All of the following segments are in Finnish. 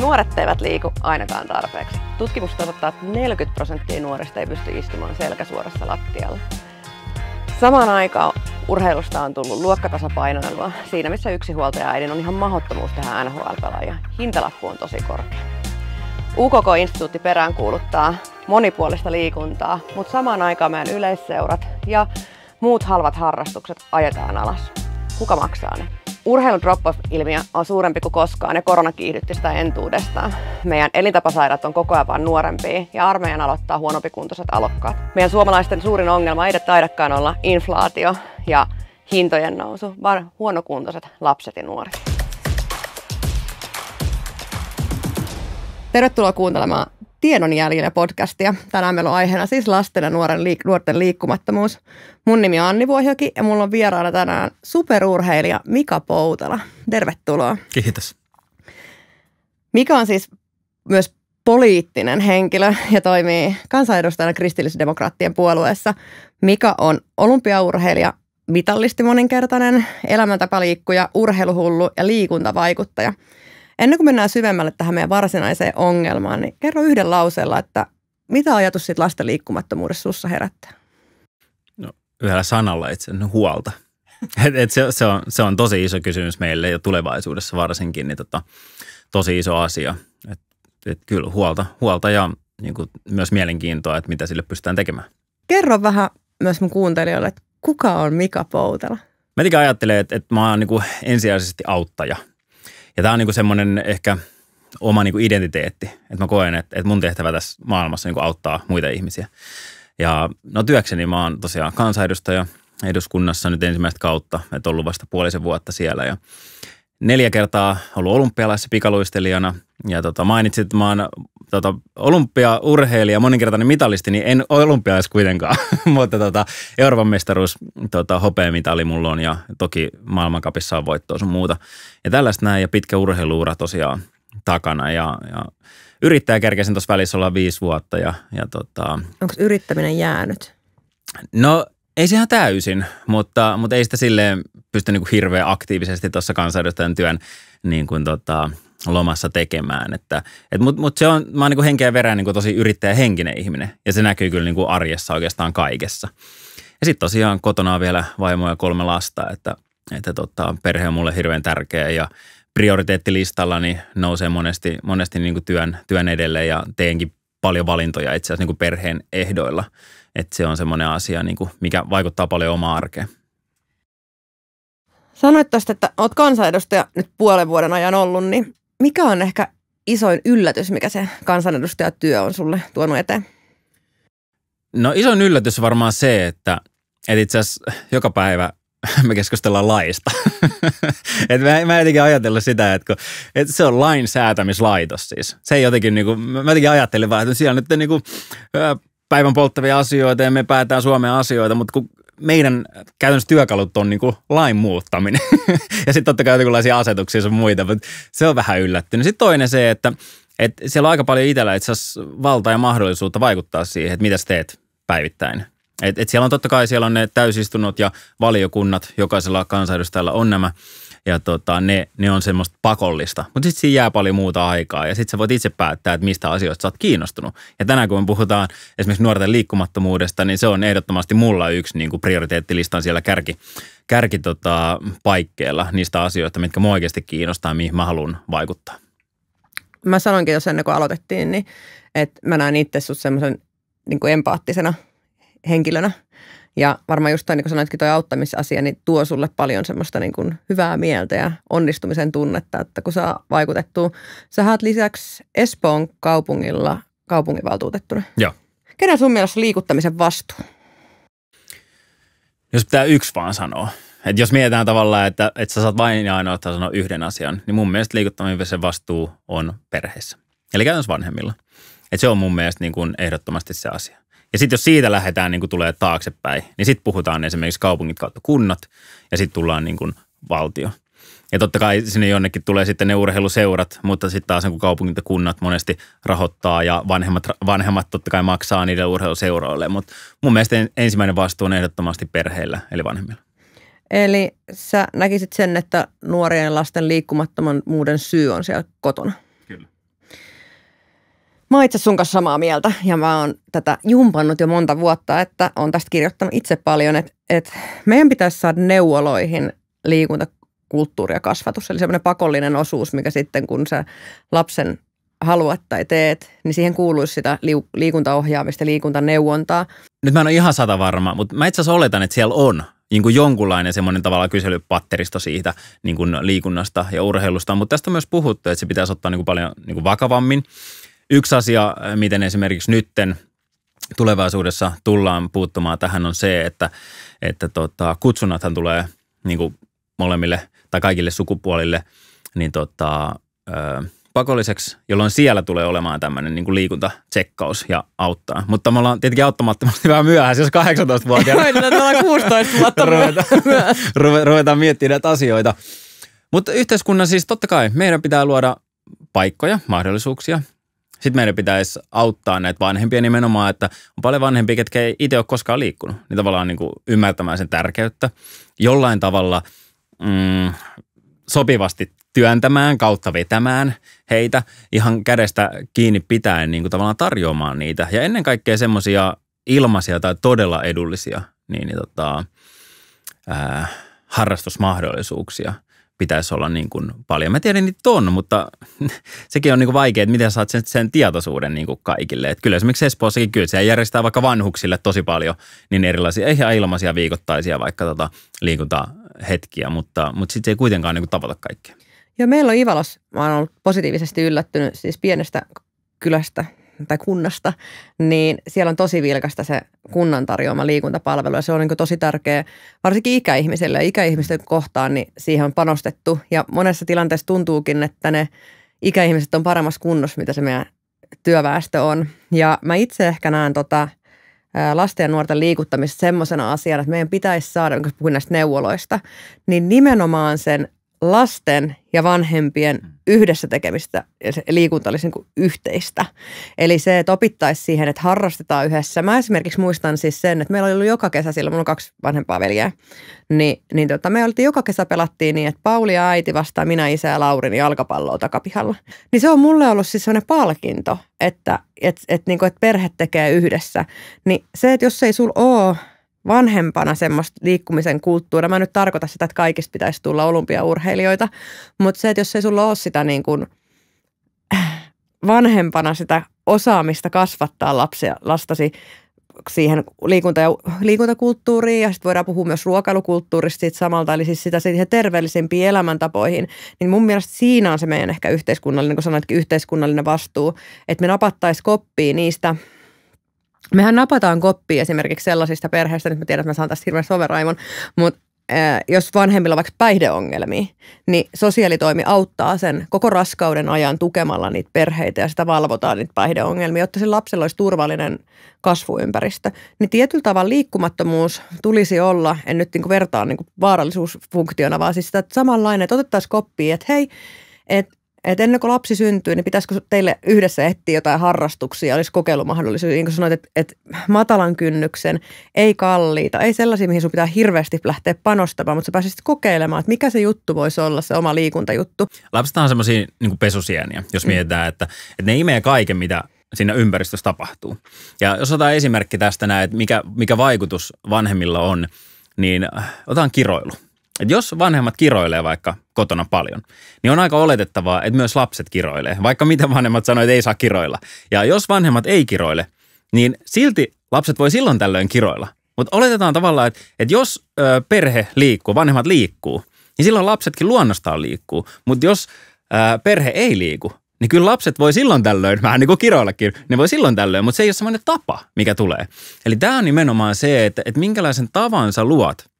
Nuoret eivät liiku ainakaan tarpeeksi. Tutkimus tavoittaa, että 40 prosenttia nuorista ei pysty istumaan selkäsuorassa lattialla. Samaan aikaan urheilusta on tullut luokkatasapainoilua siinä, missä yksi huoltaja on ihan mahdottomuus tähän NHL-pelaajia. Hintalappu on tosi korkea. UKK-instituutti peräänkuuluttaa monipuolista liikuntaa, mutta samaan aikaan meidän yleisseurat ja muut halvat harrastukset ajetaan alas. Kuka maksaa ne? Urheilun drop-off-ilmiö on suurempi kuin koskaan ja korona kiihdytti sitä entuudestaan. Meidän elintapasairaat on koko ajan vaan nuorempia ja armeijan aloittaa kuntoiset alokkaat. Meidän suomalaisten suurin ongelma ei taidakaan olla inflaatio ja hintojen nousu, vaan huonokuntoiset lapset ja nuoret. Tervetuloa kuuntelemaan Tiedon jäljillä podcastia. Tänään meillä on aiheena siis lasten ja nuoren liik- nuorten liikkumattomuus. Mun nimi on Anni Vuohjoki ja mulla on vieraana tänään superurheilija Mika Poutala. Tervetuloa. Kiitos. Mika on siis myös poliittinen henkilö ja toimii kansanedustajana kristillisdemokraattien puolueessa. Mika on olympiaurheilija, mitallisti moninkertainen, elämäntapaliikkuja, urheiluhullu ja liikuntavaikuttaja – Ennen kuin mennään syvemmälle tähän meidän varsinaiseen ongelmaan, niin kerro yhden lauseella, että mitä ajatus siitä lasten liikkumattomuudessa sussa herättää? No, yhdellä sanalla itse huolta. Et, et se, se, on, se on tosi iso kysymys meille ja tulevaisuudessa varsinkin, niin tota, tosi iso asia. Et, et kyllä huolta, huolta ja niin kuin myös mielenkiintoa, että mitä sille pystytään tekemään. Kerro vähän myös mun kuuntelijoille, että kuka on Mika Poutela? Mä ajattelen, että, että mä oon niin kuin ensisijaisesti auttaja – ja tämä on niinku semmoinen ehkä oma niinku identiteetti, että mä koen, että, että mun tehtävä tässä maailmassa niinku auttaa muita ihmisiä. Ja no työkseni mä oon tosiaan kansanedustaja eduskunnassa nyt ensimmäistä kautta, että ollut vasta puolisen vuotta siellä ja neljä kertaa ollut olympialaisessa pikaluistelijana – ja tota, mainitsit, että mä oon tota, olympiaurheilija, moninkertainen mitalisti, niin en edes kuitenkaan, mutta tota, Euroopan mestaruus tota, hopeamitali mulla on ja toki maailmankapissa on voittoa sun muuta. Ja tällaista näin ja pitkä urheiluura tosiaan takana ja, ja yrittäjä kerkesin tuossa välissä olla viisi vuotta. Ja, ja tota... Onko yrittäminen jäänyt? No ei se ihan täysin, mutta, mutta ei sitä silleen pysty niin kuin hirveän aktiivisesti tuossa kansanedustajan työn niin kuin tota, lomassa tekemään. Että, et mut, mut se on, mä oon niinku henkeä verään niinku tosi yrittäjähenkinen ihminen ja se näkyy kyllä niinku arjessa oikeastaan kaikessa. Ja sitten tosiaan kotona on vielä vaimo ja kolme lasta, että, että tota, perhe on mulle hirveän tärkeä ja prioriteettilistalla niin nousee monesti, monesti niinku työn, työn edelle ja teenkin paljon valintoja itse asiassa niinku perheen ehdoilla. Että se on semmoinen asia, niinku, mikä vaikuttaa paljon omaan arkeen. Sanoit tuosta, että olet kansanedustaja nyt puolen vuoden ajan ollut, niin mikä on ehkä isoin yllätys, mikä se kansanedustajatyö on sulle tuonut eteen? No isoin yllätys varmaan se, että, että itse asiassa joka päivä me keskustellaan laista. et mä, mä jotenkin ajatellut sitä, että, kun, että se on lain säätämislaitos siis. Se ei jotenkin, niin kuin, mä jotenkin ajattelin vaan, että siellä nyt niin kuin, päivän polttavia asioita ja me päätään Suomen asioita, mutta kun meidän käytännössä työkalut on niin kuin lain muuttaminen. ja sitten totta kai jotenkinlaisia asetuksia ja muita, mutta se on vähän yllättynyt. Sitten toinen se, että, että siellä on aika paljon itsellä itse valtaa ja mahdollisuutta vaikuttaa siihen, että mitä sä teet päivittäin. Et, et siellä on totta kai siellä on ne täysistunnot ja valiokunnat, jokaisella kansanedustajalla on nämä – ja tota, ne, ne on semmoista pakollista. Mutta sitten siinä jää paljon muuta aikaa ja sitten sä voit itse päättää, että mistä asioista sä oot kiinnostunut. Ja tänään kun me puhutaan esimerkiksi nuorten liikkumattomuudesta, niin se on ehdottomasti mulla yksi niin kuin prioriteettilistan siellä kärki, kärki tota, paikkeella niistä asioista, mitkä mua oikeasti kiinnostaa, mihin mä haluan vaikuttaa. Mä sanoinkin jos ennen kuin aloitettiin, niin että mä näen itse sut semmoisen niin empaattisena henkilönä ja varmaan just toi, niin kun sanoitkin, toi auttamisasia, niin tuo sulle paljon semmoista niin kuin hyvää mieltä ja onnistumisen tunnetta, että kun saa vaikutettua. Sä oot lisäksi Espoon kaupungilla kaupunginvaltuutettuna. Joo. Kenen sun mielestä liikuttamisen vastuu? Jos pitää yksi vaan sanoa. Et jos mietitään tavallaan, että, että sä saat vain ja ainoastaan sanoa yhden asian, niin mun mielestä liikuttamisen vastuu on perheessä. Eli käytännössä vanhemmilla. Et se on mun mielestä niin kuin ehdottomasti se asia. Ja sitten jos siitä lähdetään niin kuin tulee taaksepäin, niin sitten puhutaan esimerkiksi kaupungit kautta kunnat ja sitten tullaan niin kuin valtio. Ja totta kai sinne jonnekin tulee sitten ne urheiluseurat, mutta sitten taas kun niinku kaupungit ja kunnat monesti rahoittaa ja vanhemmat, vanhemmat totta kai maksaa niille urheiluseuroille. Mutta mun mielestä ensimmäinen vastuu on ehdottomasti perheillä eli vanhemmilla. Eli sä näkisit sen, että nuorien lasten muuden syy on siellä kotona? Mä oon itse sun kanssa samaa mieltä ja mä oon tätä jumpannut jo monta vuotta, että on tästä kirjoittanut itse paljon, että, että meidän pitäisi saada neuvoloihin liikunta, kulttuuri ja kasvatus. Eli semmoinen pakollinen osuus, mikä sitten kun sä lapsen haluat tai teet, niin siihen kuuluisi sitä liikuntaohjaamista, liikuntaneuvontaa. Nyt mä en ole ihan sata varma, mutta mä itse asiassa oletan, että siellä on niin kuin jonkunlainen semmoinen tavalla kyselypatteristo siitä niin kuin liikunnasta ja urheilusta, mutta tästä on myös puhuttu, että se pitäisi ottaa niin kuin paljon niin kuin vakavammin. Yksi asia, miten esimerkiksi nytten tulevaisuudessa tullaan puuttumaan tähän on se, että, että tota, kutsunnathan tulee niin kuin molemmille tai kaikille sukupuolille niin tota, ö, pakolliseksi, jolloin siellä tulee olemaan tämmöinen niin liikuntatsekkaus ja auttaa. Mutta me ollaan tietenkin auttamattomasti vähän myöhässä, jos 18-vuotiaana no, no, no, ruvetaan, 16 vuotta ruvetaan, ruvetaan miettimään näitä asioita. Mutta yhteiskunnan siis totta kai meidän pitää luoda paikkoja, mahdollisuuksia, sitten meidän pitäisi auttaa näitä vanhempia nimenomaan, että on paljon vanhempia, ketkä ei itse ole koskaan liikkunut, niin tavallaan niin kuin ymmärtämään sen tärkeyttä. Jollain tavalla mm, sopivasti työntämään kautta vetämään heitä ihan kädestä kiinni pitäen niin kuin tavallaan tarjoamaan niitä. Ja ennen kaikkea semmoisia ilmaisia tai todella edullisia niin, niin tota, ää, harrastusmahdollisuuksia – pitäisi olla niin kuin paljon. Mä tiedän, niitä on, mutta sekin on niin kuin vaikea, että miten saat sen, sen tietoisuuden niin kuin kaikille. Et kyllä esimerkiksi Espoossakin kyllä, se järjestää vaikka vanhuksille tosi paljon niin erilaisia, ihan ilmaisia viikoittaisia vaikka tota liikuntahetkiä, mutta, mutta sitten se ei kuitenkaan niin kuin tavata kaikkea. Joo, meillä on Ivalos, mä oon ollut positiivisesti yllättynyt siis pienestä kylästä, tai kunnasta, niin siellä on tosi vilkasta se kunnan tarjoama liikuntapalvelu ja se on niin tosi tärkeä varsinkin ikäihmisille ja ikäihmisten kohtaan, niin siihen on panostettu ja monessa tilanteessa tuntuukin, että ne ikäihmiset on paremmassa kunnossa, mitä se meidän työväestö on. Ja mä itse ehkä näen tota lasten ja nuorten liikuttamista semmoisena asiana, että meidän pitäisi saada, kun puhuin näistä neuvoloista, niin nimenomaan sen lasten ja vanhempien mm. yhdessä tekemistä ja se liikunta olisi niin yhteistä. Eli se, että opittaisi siihen, että harrastetaan yhdessä. Mä esimerkiksi muistan siis sen, että meillä oli ollut joka kesä silloin, mulla on kaksi vanhempaa veljeä, niin, niin tota, me oltiin joka kesä pelattiin niin, että Pauli ja äiti vastaa minä, isä ja Lauri niin jalkapalloa takapihalla. Niin se on mulle ollut siis sellainen palkinto, että että että, niin kuin, että perhe tekee yhdessä. Niin se, että jos ei sul ole vanhempana semmoista liikkumisen kulttuuria. Mä en nyt tarkoita sitä, että kaikista pitäisi tulla olympiaurheilijoita, mutta se, että jos ei sulla ole sitä niin kuin vanhempana sitä osaamista kasvattaa lapsia, lastasi siihen liikunta- ja liikuntakulttuuriin ja sitten voidaan puhua myös ruokailukulttuurista siitä samalta, eli siis sitä siihen terveellisempiin elämäntapoihin, niin mun mielestä siinä on se meidän ehkä yhteiskunnallinen, kun sanoitkin, yhteiskunnallinen vastuu, että me napattaisiin koppia niistä – mehän napataan koppia esimerkiksi sellaisista perheistä, nyt mä tiedän, että mä saan tästä hirveän soveraimon, mutta jos vanhemmilla on vaikka päihdeongelmia, niin sosiaalitoimi auttaa sen koko raskauden ajan tukemalla niitä perheitä ja sitä valvotaan niitä päihdeongelmia, jotta se lapsella olisi turvallinen kasvuympäristö. Niin tietyllä tavalla liikkumattomuus tulisi olla, en nyt niin vertaa niin vaarallisuusfunktiona, vaan siis sitä että samanlainen, että otettaisiin koppia, että hei, että että ennen kuin lapsi syntyy, niin pitäisikö teille yhdessä etsiä jotain harrastuksia, olisi kokeilumahdollisuus, niin kuin sanoit, että, että matalan kynnyksen, ei kalliita, ei sellaisia, mihin sun pitää hirveästi lähteä panostamaan, mutta sä pääsisit kokeilemaan, että mikä se juttu voisi olla, se oma liikuntajuttu. Lapset on semmoisia niin pesusieniä, jos mm. että, että ne imee kaiken, mitä siinä ympäristössä tapahtuu. Ja jos otetaan esimerkki tästä näin, että mikä, mikä vaikutus vanhemmilla on, niin otan kiroilu et jos vanhemmat kiroilee vaikka kotona paljon, niin on aika oletettavaa, että myös lapset kiroilee, vaikka mitä vanhemmat sanoivat että ei saa kiroilla. Ja jos vanhemmat ei kiroile, niin silti lapset voi silloin tällöin kiroilla. Mutta oletetaan tavallaan, että, että jos ö, perhe liikkuu, vanhemmat liikkuu, niin silloin lapsetkin luonnostaan liikkuu. Mutta jos ö, perhe ei liiku, niin kyllä lapset voi silloin tällöin, vähän niin kuin kiroillakin, ne voi silloin tällöin, mutta se ei ole sellainen tapa, mikä tulee. Eli tämä on nimenomaan se, että, että minkälaisen tavan sä luot –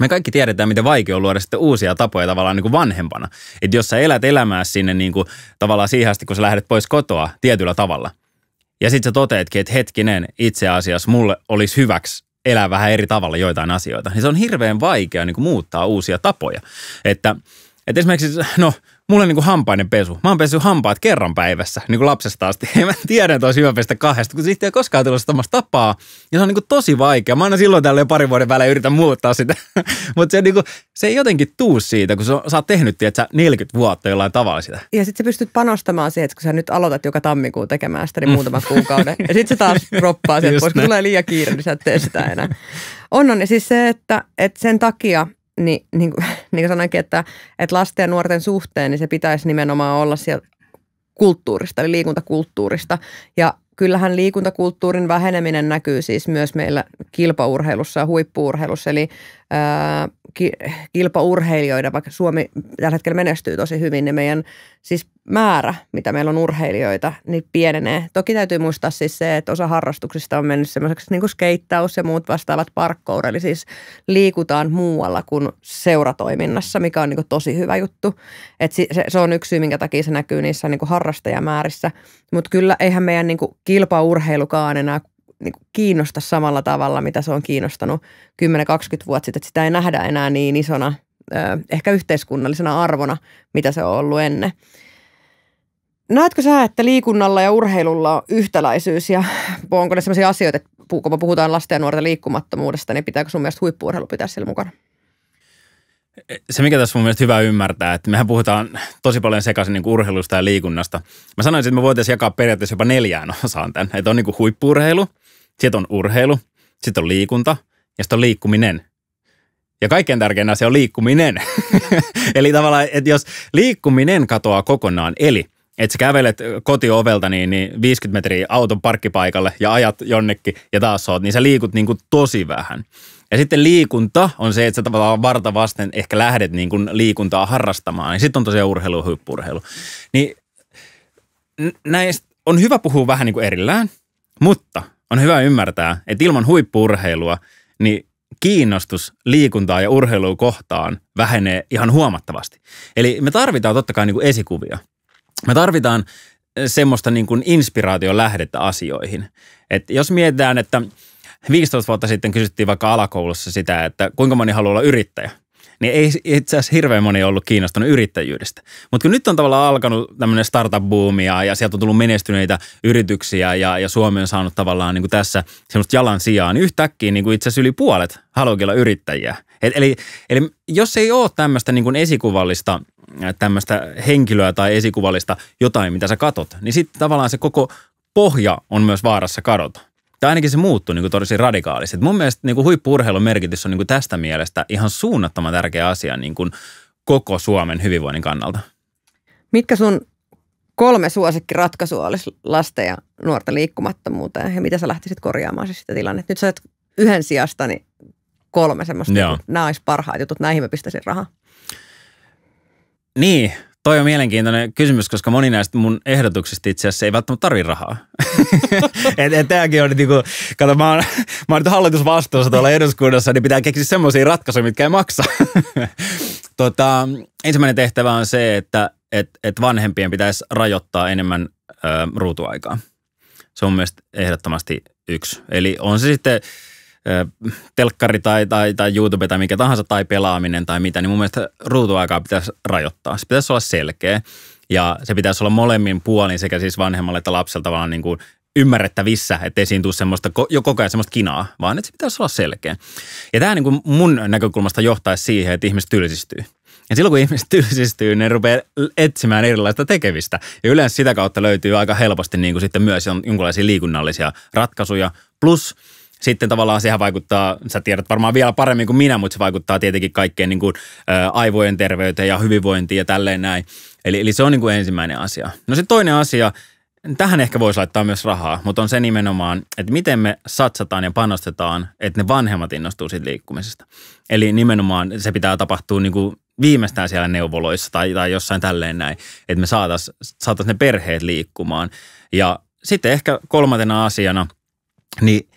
me kaikki tiedetään, miten vaikea on luoda sitten uusia tapoja tavallaan niin kuin vanhempana. Että jos sä elät elämää sinne niin kuin, tavallaan siihen asti, kun sä lähdet pois kotoa tietyllä tavalla. Ja sitten sä toteetkin, että hetkinen, itse asiassa mulle olisi hyväksi elää vähän eri tavalla joitain asioita. Niin se on hirveän vaikea niin kuin muuttaa uusia tapoja. Että, että esimerkiksi, no mulla on niin kuin hampainen pesu. Mä oon pesu hampaat kerran päivässä, niin kuin lapsesta asti. Ja mä tiedän, että olisi hyvä pestä kahdesta, kun siitä ei koskaan tullut sitä tapaa. Ja se on niin kuin tosi vaikea. Mä aina silloin jo parin vuoden välein yritän muuttaa sitä. Mutta se, niin kuin, se ei jotenkin tuu siitä, kun sä, oot tehnyt, että 40 vuotta jollain tavalla sitä. Ja sitten sä pystyt panostamaan siihen, että kun sä nyt aloitat joka tammikuun tekemään sitä, niin muutaman mm. kuukauden. Ja sitten se taas roppaa sieltä koska tulee liian kiire, niin sä et tee sitä enää. On, on. Ja siis se, että, että sen takia niin, niin, kuin, niin kuin sanoinkin, että, että lasten ja nuorten suhteen, niin se pitäisi nimenomaan olla siellä kulttuurista, eli liikuntakulttuurista. Ja kyllähän liikuntakulttuurin väheneminen näkyy siis myös meillä kilpaurheilussa ja huippuurheilussa. Eli kilpaurheilijoita, vaikka Suomi tällä hetkellä menestyy tosi hyvin, niin meidän siis määrä, mitä meillä on urheilijoita, niin pienenee. Toki täytyy muistaa siis se, että osa harrastuksista on mennyt semmoiseksi niin kuin skeittaus ja muut vastaavat parkkour, eli siis liikutaan muualla kuin seuratoiminnassa, mikä on niin kuin tosi hyvä juttu. Et se, se on yksi syy, minkä takia se näkyy niissä niin kuin harrastajamäärissä, mutta kyllä eihän meidän niin kuin kilpaurheilukaan enää niin kuin kiinnosta samalla tavalla, mitä se on kiinnostanut 10-20 vuotta sitten. Että sitä ei nähdä enää niin isona, ehkä yhteiskunnallisena arvona, mitä se on ollut ennen. Näetkö sä, että liikunnalla ja urheilulla on yhtäläisyys ja onko ne sellaisia asioita, että kun me puhutaan lasten ja nuorten liikkumattomuudesta, niin pitääkö sun mielestä huippuurheilu pitää siellä mukana? Se, mikä tässä on mielestäni hyvä ymmärtää, että mehän puhutaan tosi paljon sekaisin niin urheilusta ja liikunnasta. Mä sanoisin, että me voitaisiin jakaa periaatteessa jopa neljään osaan tämän. Että on niin kuin huippuurheilu – sitten on urheilu, sitten on liikunta ja sitten on liikkuminen. Ja kaikkein tärkein asia on liikkuminen. eli tavallaan, että jos liikkuminen katoaa kokonaan, eli että sä kävelet kotiovelta niin, niin 50 metriä auton parkkipaikalle ja ajat jonnekin ja taas oot, niin sä liikut niin kuin tosi vähän. Ja sitten liikunta on se, että sä tavallaan varta vasten ehkä lähdet niin kuin liikuntaa harrastamaan. Ja niin sitten on tosiaan urheilu ja huippurheilu. Niin näistä on hyvä puhua vähän niin kuin erillään, mutta on hyvä ymmärtää, että ilman huippurheilua, niin kiinnostus liikuntaa ja urheilua kohtaan vähenee ihan huomattavasti. Eli me tarvitaan totta kai niin kuin esikuvia. Me tarvitaan eh, semmoista niin kuin inspiraation lähdettä asioihin. Et jos mietitään, että 15 vuotta sitten kysyttiin vaikka alakoulussa sitä, että kuinka moni haluaa olla yrittäjä – niin ei itse asiassa hirveän moni ollut kiinnostunut yrittäjyydestä. Mutta kun nyt on tavallaan alkanut tämmöinen startup-buumi ja, ja sieltä on tullut menestyneitä yrityksiä ja, ja Suomi on saanut tavallaan niin kuin tässä semmoista jalan sijaan, niin yhtäkkiä niin kuin itse asiassa yli puolet haluukin yrittäjiä. Et, eli, eli jos ei ole tämmöistä niin kuin esikuvallista äh, tämmöistä henkilöä tai esikuvallista jotain, mitä sä katot, niin sitten tavallaan se koko pohja on myös vaarassa kadota tai ainakin se muuttuu niin kuin tosi radikaalisti. mun mielestä niin kuin merkitys on niin kuin tästä mielestä ihan suunnattoman tärkeä asia niin kuin koko Suomen hyvinvoinnin kannalta. Mitkä sun kolme suosikkiratkaisua olisi lasten ja nuorten liikkumattomuuteen ja mitä sä lähtisit korjaamaan siis sitä tilannetta? Nyt sä olet yhden sijasta niin kolme semmoista, Joo. nämä olisi parhaat jutut, näihin mä pistäisin rahaa. Niin, Toi on mielenkiintoinen kysymys, koska moni näistä mun ehdotuksista itse asiassa ei välttämättä tarvi rahaa. et, et tääkin on niinku, kato mä oon, mä oon nyt hallitusvastuussa tuolla eduskunnassa, niin pitää keksiä semmoisia ratkaisuja, mitkä ei maksa. tota, ensimmäinen tehtävä on se, että et, et vanhempien pitäisi rajoittaa enemmän ö, ruutuaikaa. Se on mielestäni ehdottomasti yksi. Eli on se sitten telkkari tai, tai, tai YouTube tai mikä tahansa tai pelaaminen tai mitä, niin mun mielestä ruutuaikaa pitäisi rajoittaa. Se pitäisi olla selkeä ja se pitäisi olla molemmin puolin sekä siis vanhemmalle että lapselta vaan niin kuin ymmärrettävissä, että esiin tule semmoista, jo koko ajan semmoista kinaa, vaan että se pitäisi olla selkeä. Ja tämä niin kuin mun näkökulmasta johtaisi siihen, että ihmiset tylsistyy. Ja silloin kun ihmiset tylsistyy, ne rupeaa etsimään erilaista tekemistä. Ja yleensä sitä kautta löytyy aika helposti niin kuin sitten myös jonkinlaisia liikunnallisia ratkaisuja. Plus sitten tavallaan sehän vaikuttaa, sä tiedät varmaan vielä paremmin kuin minä, mutta se vaikuttaa tietenkin kaikkeen niin kuin, ä, aivojen terveyteen ja hyvinvointiin ja tälleen näin. Eli, eli se on niin kuin ensimmäinen asia. No se toinen asia, tähän ehkä voisi laittaa myös rahaa, mutta on se nimenomaan, että miten me satsataan ja panostetaan, että ne vanhemmat innostuu siitä liikkumisesta. Eli nimenomaan se pitää tapahtua niin kuin viimeistään siellä neuvoloissa tai, tai jossain tälleen näin, että me saataisiin saatais ne perheet liikkumaan. Ja sitten ehkä kolmantena asiana, niin –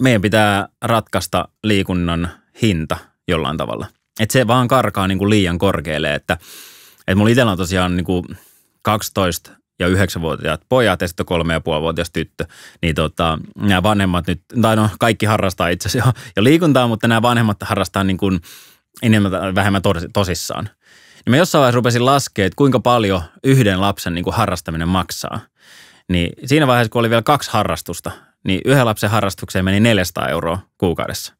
meidän pitää ratkaista liikunnan hinta jollain tavalla. Että se vaan karkaa niin kuin liian korkealle, että, että mulla itsellä on tosiaan niin kuin 12 ja 9-vuotiaat pojat ja sitten ja vuotias tyttö, niin tota, nämä vanhemmat nyt, tai no kaikki harrastaa itse asiassa jo, jo liikuntaa, mutta nämä vanhemmat harrastaa niin kuin enemmän tai vähemmän tosissaan. Niin mä jossain vaiheessa rupesin laskemaan, että kuinka paljon yhden lapsen niin kuin harrastaminen maksaa. Niin siinä vaiheessa, kun oli vielä kaksi harrastusta, niin yhden lapsen harrastukseen meni 400 euroa kuukaudessa.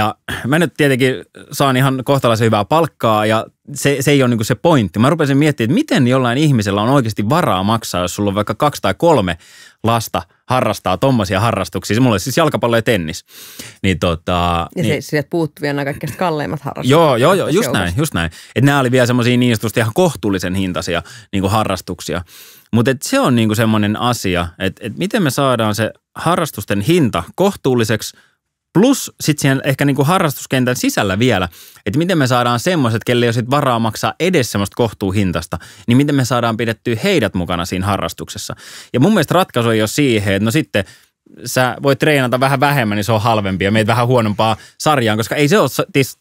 Ja mä nyt tietenkin saan ihan kohtalaisen hyvää palkkaa ja se, se ei ole niin se pointti. Mä rupesin miettimään, että miten jollain ihmisellä on oikeasti varaa maksaa, jos sulla on vaikka kaksi tai kolme lasta harrastaa tommosia harrastuksia. Mulla on siis jalkapallo ja tennis. Niin tota, ja niin, se, sieltä puuttuu vielä nämä kalleimmat harrastukset. Joo, joo, joo just näin, just näin. Että nämä oli vielä semmoisia niin ihan kohtuullisen hintaisia niin harrastuksia. Mutta se on niin semmoinen asia, että et miten me saadaan se harrastusten hinta kohtuulliseksi – Plus sitten siihen ehkä niin kuin harrastuskentän sisällä vielä, että miten me saadaan semmoiset, kelle ei ole sit varaa maksaa edes semmoista kohtuuhintasta, niin miten me saadaan pidettyä heidät mukana siinä harrastuksessa. Ja mun mielestä ratkaisu ei ole siihen, että no sitten – sä voit treenata vähän vähemmän, niin se on halvempi ja meitä vähän huonompaa sarjaan, koska ei se ole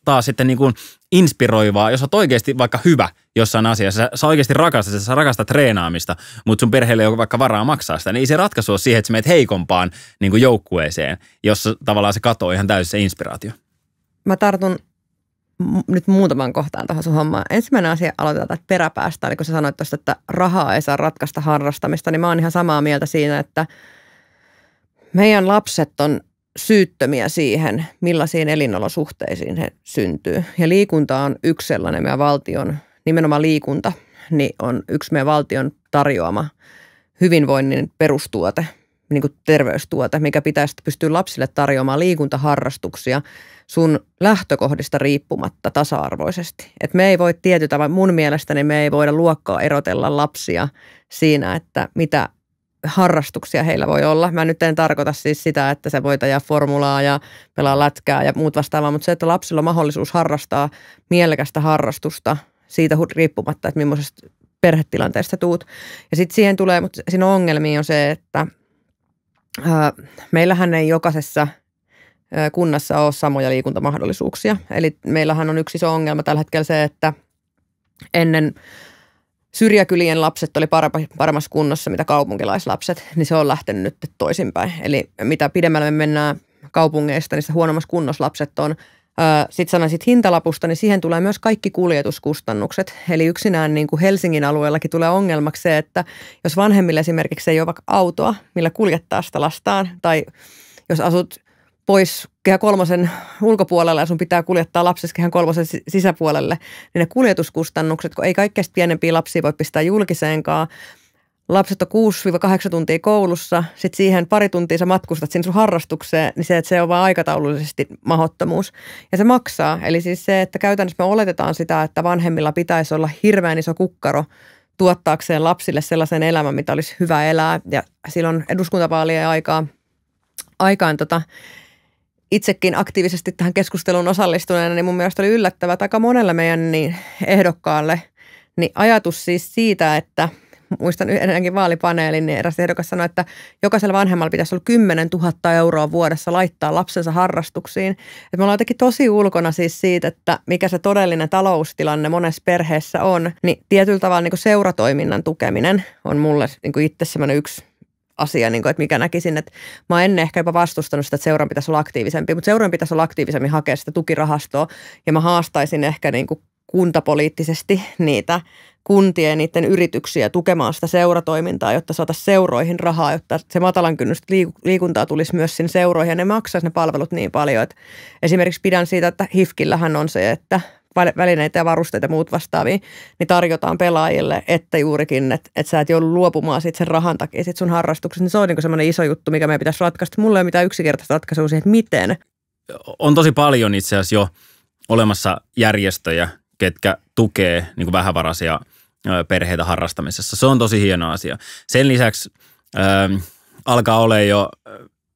taas sitten niin kuin inspiroivaa, jos on oikeasti vaikka hyvä jossain asiassa, sä, oikeasti rakastat, sä, rakastat treenaamista, mutta sun perheelle ei ole vaikka varaa maksaa sitä, niin ei se ratkaisu on siihen, että sä meet heikompaan niin kuin joukkueeseen, jossa tavallaan se katoaa ihan täysin se inspiraatio. Mä tartun nyt muutaman kohtaan tuohon sun hommaan. Ensimmäinen asia aloitetaan että peräpäästä, eli kun sä sanoit tuosta, että rahaa ei saa ratkaista harrastamista, niin mä oon ihan samaa mieltä siinä, että – meidän lapset on syyttömiä siihen, millaisiin elinolosuhteisiin he syntyy. Ja liikunta on yksi sellainen meidän valtion, nimenomaan liikunta, niin on yksi meidän valtion tarjoama hyvinvoinnin perustuote, niin kuin terveystuote, mikä pitäisi pystyä lapsille tarjoamaan liikuntaharrastuksia sun lähtökohdista riippumatta tasa-arvoisesti. Et me ei voi tietytä, vaan mun mielestäni niin me ei voida luokkaa erotella lapsia siinä, että mitä harrastuksia heillä voi olla. Mä nyt en tarkoita siis sitä, että se voit ajaa formulaa ja pelaa lätkää ja muut vastaavaa, mutta se, että lapsilla on mahdollisuus harrastaa mielekästä harrastusta siitä riippumatta, että millaisesta perhetilanteesta tuut. Ja sitten siihen tulee, mutta siinä ongelmia on se, että ää, meillähän ei jokaisessa kunnassa ole samoja liikuntamahdollisuuksia. Eli meillähän on yksi iso ongelma tällä hetkellä se, että ennen – syrjäkylien lapset oli paremmassa kunnossa, mitä kaupunkilaislapset, niin se on lähtenyt nyt toisinpäin. Eli mitä pidemmälle me mennään kaupungeista, niin sitä huonommassa kunnossa lapset on. Sitten sanoisit hintalapusta, niin siihen tulee myös kaikki kuljetuskustannukset. Eli yksinään niin kuin Helsingin alueellakin tulee ongelmaksi se, että jos vanhemmille esimerkiksi ei ole vaikka autoa, millä kuljettaa sitä lastaan, tai jos asut pois kehä kolmosen ulkopuolella ja sun pitää kuljettaa lapsesi kehän kolmosen sisäpuolelle, niin ne kuljetuskustannukset, kun ei kaikkein pienempiä lapsia voi pistää julkiseenkaan, lapset on 6-8 tuntia koulussa, sitten siihen pari tuntia sä matkustat sinne sun harrastukseen, niin se, että se on vaan aikataulullisesti mahottomuus. Ja se maksaa. Eli siis se, että käytännössä me oletetaan sitä, että vanhemmilla pitäisi olla hirveän iso kukkaro tuottaakseen lapsille sellaisen elämän, mitä olisi hyvä elää. Ja silloin eduskuntavaalien aikaa, aikaan tota, itsekin aktiivisesti tähän keskusteluun osallistuneena, niin mun mielestä oli yllättävää, aika monella meidän niin ehdokkaalle, niin ajatus siis siitä, että muistan yhdenkin vaalipaneelin, niin eräs ehdokas sanoi, että jokaisella vanhemmalla pitäisi olla 10 000 euroa vuodessa laittaa lapsensa harrastuksiin. Et me ollaan jotenkin tosi ulkona siis siitä, että mikä se todellinen taloustilanne monessa perheessä on, niin tietyllä tavalla niin kuin seuratoiminnan tukeminen on mulle niin kuin itse yksi asia, niin kuin, että mikä näkisin, että mä en ennen ehkä jopa vastustanut sitä, että seuran pitäisi olla aktiivisempi, mutta seuran pitäisi olla aktiivisemmin hakea sitä tukirahastoa ja mä haastaisin ehkä niin kuin kuntapoliittisesti niitä kuntien ja niiden yrityksiä tukemaan sitä seuratoimintaa, jotta saataisiin seuroihin rahaa, jotta se matalan kynnystä liikuntaa tulisi myös sinne seuroihin ja ne maksaisi ne palvelut niin paljon. Että esimerkiksi pidän siitä, että HIFKillähän on se, että välineitä ja varusteita ja muut vastaavia, niin tarjotaan pelaajille, että juurikin, että, että sä et joudu luopumaan sit sen rahan takia sit sun harrastuksesta. Niin se on niin semmoinen iso juttu, mikä meidän pitäisi ratkaista. Mulla ei ole mitään yksinkertaista ratkaisua siihen, että miten. On tosi paljon itse asiassa jo olemassa järjestöjä, ketkä tukee niin kuin vähävaraisia perheitä harrastamisessa. Se on tosi hieno asia. Sen lisäksi äh, alkaa olla jo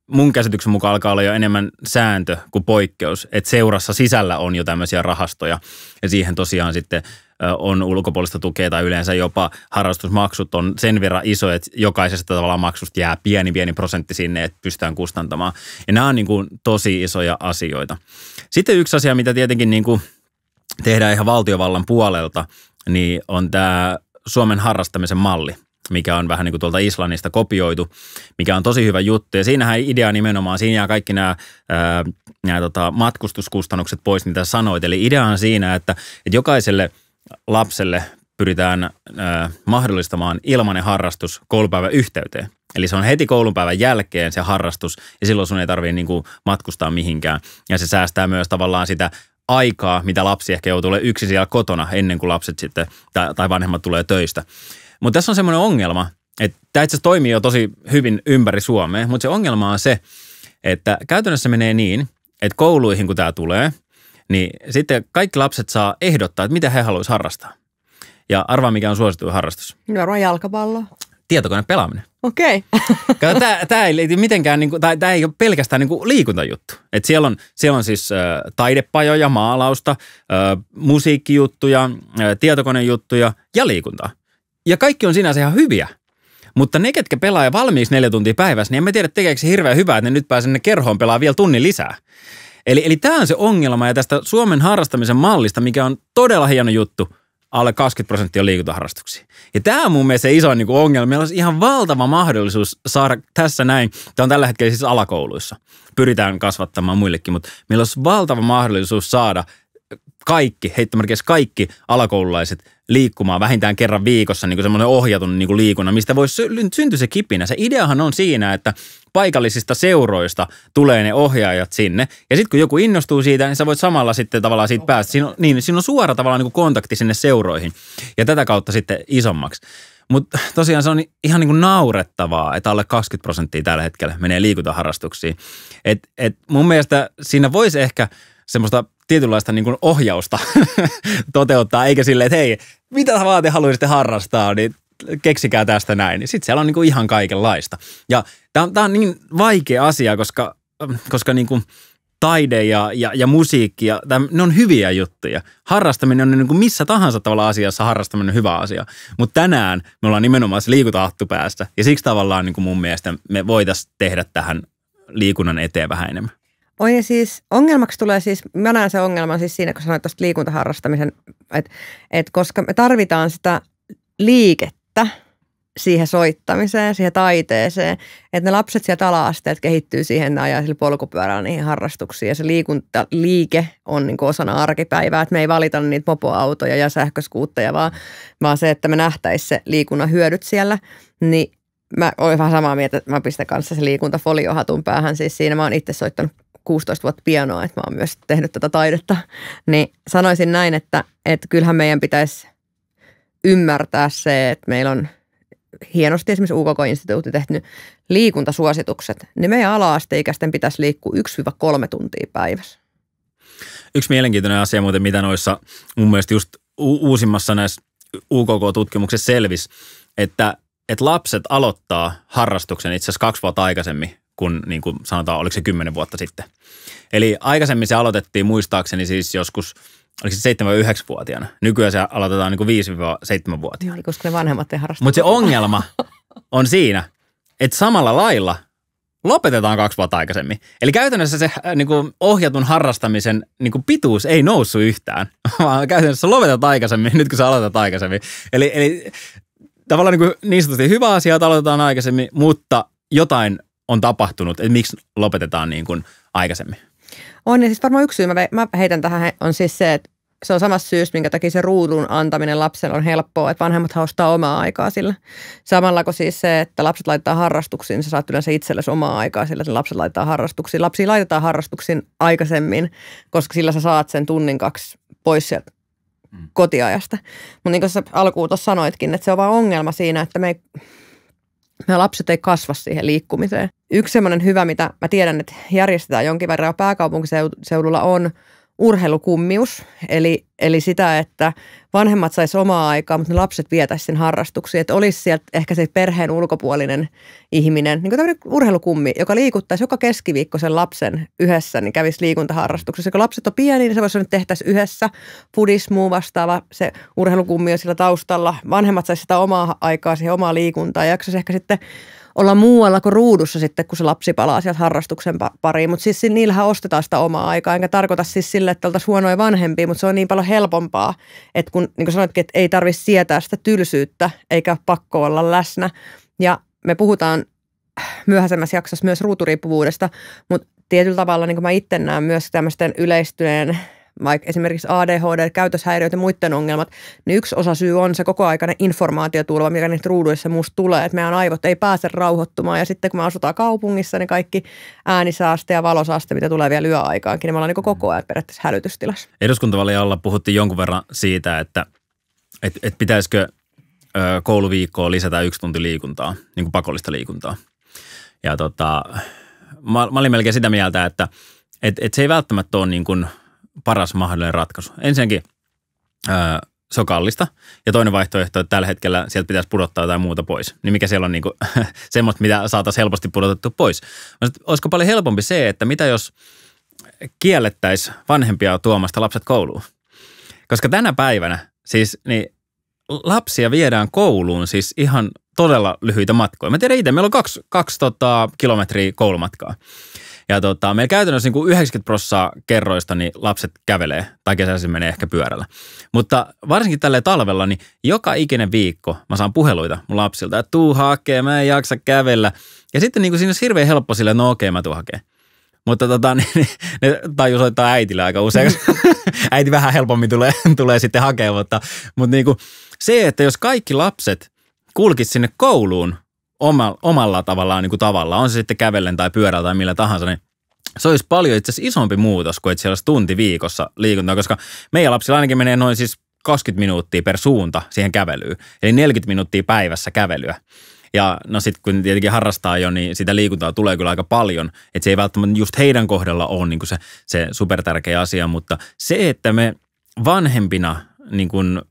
mun käsityksen mukaan alkaa olla jo enemmän sääntö kuin poikkeus, että seurassa sisällä on jo tämmöisiä rahastoja ja siihen tosiaan sitten on ulkopuolista tukea tai yleensä jopa harrastusmaksut on sen verran iso, että jokaisesta tavalla maksusta jää pieni pieni prosentti sinne, että pystytään kustantamaan. Ja nämä on niin kuin tosi isoja asioita. Sitten yksi asia, mitä tietenkin niin kuin tehdään ihan valtiovallan puolelta, niin on tämä Suomen harrastamisen malli – mikä on vähän niin kuin tuolta Islannista kopioitu, mikä on tosi hyvä juttu. Ja siinähän idea nimenomaan, siinä jää kaikki nämä, ää, nämä tota, matkustuskustannukset pois, mitä sanoit. Eli idea on siinä, että, että jokaiselle lapselle pyritään ää, mahdollistamaan ilmainen harrastus koulupäivän yhteyteen. Eli se on heti koulunpäivän jälkeen se harrastus, ja silloin sun ei tarvitse niin matkustaa mihinkään. Ja se säästää myös tavallaan sitä aikaa, mitä lapsi ehkä joutuu olemaan yksin siellä kotona ennen kuin lapset sitten tai vanhemmat tulee töistä. Mutta tässä on semmoinen ongelma, että tämä itse toimii jo tosi hyvin ympäri Suomea, mutta se ongelma on se, että käytännössä menee niin, että kouluihin kun tämä tulee, niin sitten kaikki lapset saa ehdottaa, että mitä he haluaisivat harrastaa. Ja arvaa, mikä on suosittu harrastus. Niin varmaan jalkapallo. Tietokone pelaaminen. Okei. Okay. tämä ei liity mitenkään, niinku, tää, ei ole pelkästään niinku liikuntajuttu. Et siellä, on, siellä on siis äh, taidepajoja, maalausta, ä, äh, musiikkijuttuja, äh, tietokonejuttuja ja liikuntaa ja kaikki on sinänsä ihan hyviä. Mutta ne, ketkä pelaa valmiiksi neljä tuntia päivässä, niin mä tiedä tekeekö se hirveän hyvää, että ne nyt pääsee ne kerhoon pelaa vielä tunnin lisää. Eli, eli tämä on se ongelma ja tästä Suomen harrastamisen mallista, mikä on todella hieno juttu – alle 20 prosenttia liikuntaharrastuksia. Ja tämä on mun mielestä se iso niin kuin ongelma. Meillä olisi ihan valtava mahdollisuus saada tässä näin. Tämä on tällä hetkellä siis alakouluissa. Pyritään kasvattamaan muillekin, mutta meillä olisi valtava mahdollisuus saada kaikki, heittomerkeissä kaikki alakoululaiset liikkumaan vähintään kerran viikossa niin semmoinen ohjatun niin kuin liikunnan, mistä voisi syntyä se kipinä. Se ideahan on siinä, että paikallisista seuroista tulee ne ohjaajat sinne. Ja sitten kun joku innostuu siitä, niin sä voit samalla sitten tavallaan siitä päästä. Siinä on, niin, siinä on suora tavallaan niin kuin kontakti sinne seuroihin ja tätä kautta sitten isommaksi. Mutta tosiaan se on ihan niin kuin naurettavaa, että alle 20 prosenttia tällä hetkellä menee liikuntaharrastuksiin. Et, et mun mielestä siinä voisi ehkä semmoista tietynlaista niin kuin ohjausta toteuttaa, eikä silleen, että hei, mitä vaan te haluaisitte harrastaa, niin keksikää tästä näin. Niin Sitten siellä on niin kuin ihan kaikenlaista. Ja tämä on, tämä on niin vaikea asia, koska, koska niin kuin taide ja, ja, ja musiikki, ja ne on hyviä juttuja. Harrastaminen on niin kuin missä tahansa tavalla asiassa harrastaminen on hyvä asia. Mutta tänään me ollaan nimenomaan se liikuntahattu päässä. Ja siksi tavallaan niin kuin mun mielestä me voitaisiin tehdä tähän liikunnan eteen vähän enemmän. Oi siis, ongelmaksi tulee siis, mä näen se ongelman siis siinä, kun sanoit tuosta liikuntaharrastamisen, että et koska me tarvitaan sitä liikettä siihen soittamiseen, siihen taiteeseen, että ne lapset sieltä ala-asteet kehittyy siihen, ne ajaa sillä polkupyörällä niihin harrastuksiin ja se liikunta, liike on niin osana arkipäivää, että me ei valita niitä mopoautoja ja sähköskuutteja, vaan, vaan se, että me nähtäisiin se liikunnan hyödyt siellä, niin mä olen vähän samaa mieltä, että mä pistän kanssa se liikuntafoliohatun päähän. Siis siinä mä oon itse soittanut 16 vuotta pianoa, että mä oon myös tehnyt tätä taidetta, niin sanoisin näin, että, että kyllähän meidän pitäisi ymmärtää se, että meillä on hienosti esimerkiksi UKK-instituutti tehnyt liikuntasuositukset, niin meidän ala-asteikäisten pitäisi liikkua 1-3 tuntia päivässä. Yksi mielenkiintoinen asia muuten, mitä noissa mun mielestä just u- uusimmassa näissä UKK-tutkimuksessa selvisi, että, että lapset aloittaa harrastuksen itse asiassa kaksi vuotta aikaisemmin kun niin kuin sanotaan, oliko se kymmenen vuotta sitten. Eli aikaisemmin se aloitettiin muistaakseni siis joskus, oliko se 7-9-vuotiaana. Nykyään se aloitetaan niin kuin 5-7-vuotiaana. Joo, koska ne vanhemmat ei harrasta. Mutta se ongelma on siinä, että samalla lailla lopetetaan kaksi vuotta aikaisemmin. Eli käytännössä se äh, niin kuin ohjatun harrastamisen niin kuin pituus ei noussut yhtään, vaan käytännössä lopetat aikaisemmin, nyt kun sä aloitat aikaisemmin. Eli, eli tavallaan niin, kuin niin sanotusti hyvä asia, että aloitetaan aikaisemmin, mutta jotain on tapahtunut, että miksi lopetetaan niin kuin aikaisemmin? On, ja siis varmaan yksi syy, mä, mä heitän tähän, on siis se, että se on samassa syystä, minkä takia se ruudun antaminen lapselle on helppoa, että vanhemmat haustaa omaa aikaa sillä. Samalla kuin siis se, että lapset laittaa harrastuksiin, niin sä saat yleensä itsellesi omaa aikaa sillä, että lapset laittaa harrastuksiin. Lapsi laitetaan harrastuksiin aikaisemmin, koska sillä sä saat sen tunnin kaksi pois sieltä mm. kotiajasta. Mutta niin kuin sä alkuun tuossa sanoitkin, että se on vaan ongelma siinä, että me ei, me lapset ei kasva siihen liikkumiseen. Yksi semmoinen hyvä, mitä mä tiedän, että järjestetään jonkin verran pääkaupunkiseudulla on – urheilukummius, eli, eli sitä, että vanhemmat saisi omaa aikaa, mutta ne lapset vietäisiin sen harrastuksiin, että olisi sieltä ehkä se perheen ulkopuolinen ihminen, niin kuin tämmöinen urheilukummi, joka liikuttaisi joka keskiviikko sen lapsen yhdessä, niin kävisi liikuntaharrastuksessa. Kun lapset on pieni, niin se voisi nyt tehtäisiin yhdessä, pudis muu vastaava, se urheilukummi on sillä taustalla, vanhemmat saisi sitä omaa aikaa siihen omaa liikuntaa ja jaksaisi ehkä sitten olla muualla kuin ruudussa sitten, kun se lapsi palaa sieltä harrastuksen pariin. Mutta siis niillähän ostetaan sitä omaa aikaa, enkä tarkoita siis sille, että oltaisiin huonoja vanhempia, mutta se on niin paljon helpompaa, että kun niin kuin sanoitkin, että ei tarvitse sietää sitä tylsyyttä, eikä ole pakko olla läsnä. Ja me puhutaan myöhäisemmässä jaksossa myös ruuturiippuvuudesta, mutta tietyllä tavalla niin kuin mä itse näen myös tämmöisten yleistyneen vaikka esimerkiksi ADHD, käytöshäiriöt ja muiden ongelmat, niin yksi osa syy on se koko aikainen informaatiotulva, mikä niistä ruuduissa musta tulee, että meidän aivot ei pääse rauhoittumaan ja sitten kun me asutaan kaupungissa, niin kaikki äänisaaste ja valosaaste, mitä tulee vielä yöaikaankin, niin me ollaan niin koko ajan periaatteessa hälytystilassa. Eduskuntavalle alla puhuttiin jonkun verran siitä, että et, että pitäisikö ö, kouluviikkoon lisätä yksi tunti liikuntaa, niin kuin pakollista liikuntaa. Ja tota, mä, mä olin melkein sitä mieltä, että et, et se ei välttämättä ole niin kuin – paras mahdollinen ratkaisu? Ensinnäkin se on kallista. Ja toinen vaihtoehto, että tällä hetkellä sieltä pitäisi pudottaa jotain muuta pois. Niin mikä siellä on niin kuin, semmoista, mitä saataisiin helposti pudotettu pois. olisiko paljon helpompi se, että mitä jos kiellettäisiin vanhempia tuomasta lapset kouluun? Koska tänä päivänä siis niin lapsia viedään kouluun siis ihan todella lyhyitä matkoja. Mä tiedän itse, meillä on kaksi, kaksi tota, kilometriä koulumatkaa. Ja tota, meillä käytännössä niin kuin 90 prosenttia kerroista niin lapset kävelee tai kesäisin menee ehkä pyörällä. Mutta varsinkin tällä talvella, niin joka ikinen viikko mä saan puheluita mun lapsilta, että tuu hakee, mä en jaksa kävellä. Ja sitten niin kuin siinä on hirveän helppo sille, no okei, okay, mä tuun hakee. Mutta tota, niin, niin, ne tajus soittaa äitille aika usein, äiti vähän helpommin tulee, tulee sitten hakemaan. Mutta, mutta niin kuin se, että jos kaikki lapset kulkisivat sinne kouluun omalla, omalla tavallaan niin kuin tavalla, on se sitten kävellen tai pyörällä tai millä tahansa, niin se olisi paljon itse asiassa isompi muutos kuin, että siellä olisi tunti viikossa liikuntaa, koska meidän lapsilla ainakin menee noin siis 20 minuuttia per suunta siihen kävelyyn, eli 40 minuuttia päivässä kävelyä. Ja no sitten kun tietenkin harrastaa jo, niin sitä liikuntaa tulee kyllä aika paljon. Että se ei välttämättä just heidän kohdalla ole niin se, se supertärkeä asia, mutta se, että me vanhempina niin kuin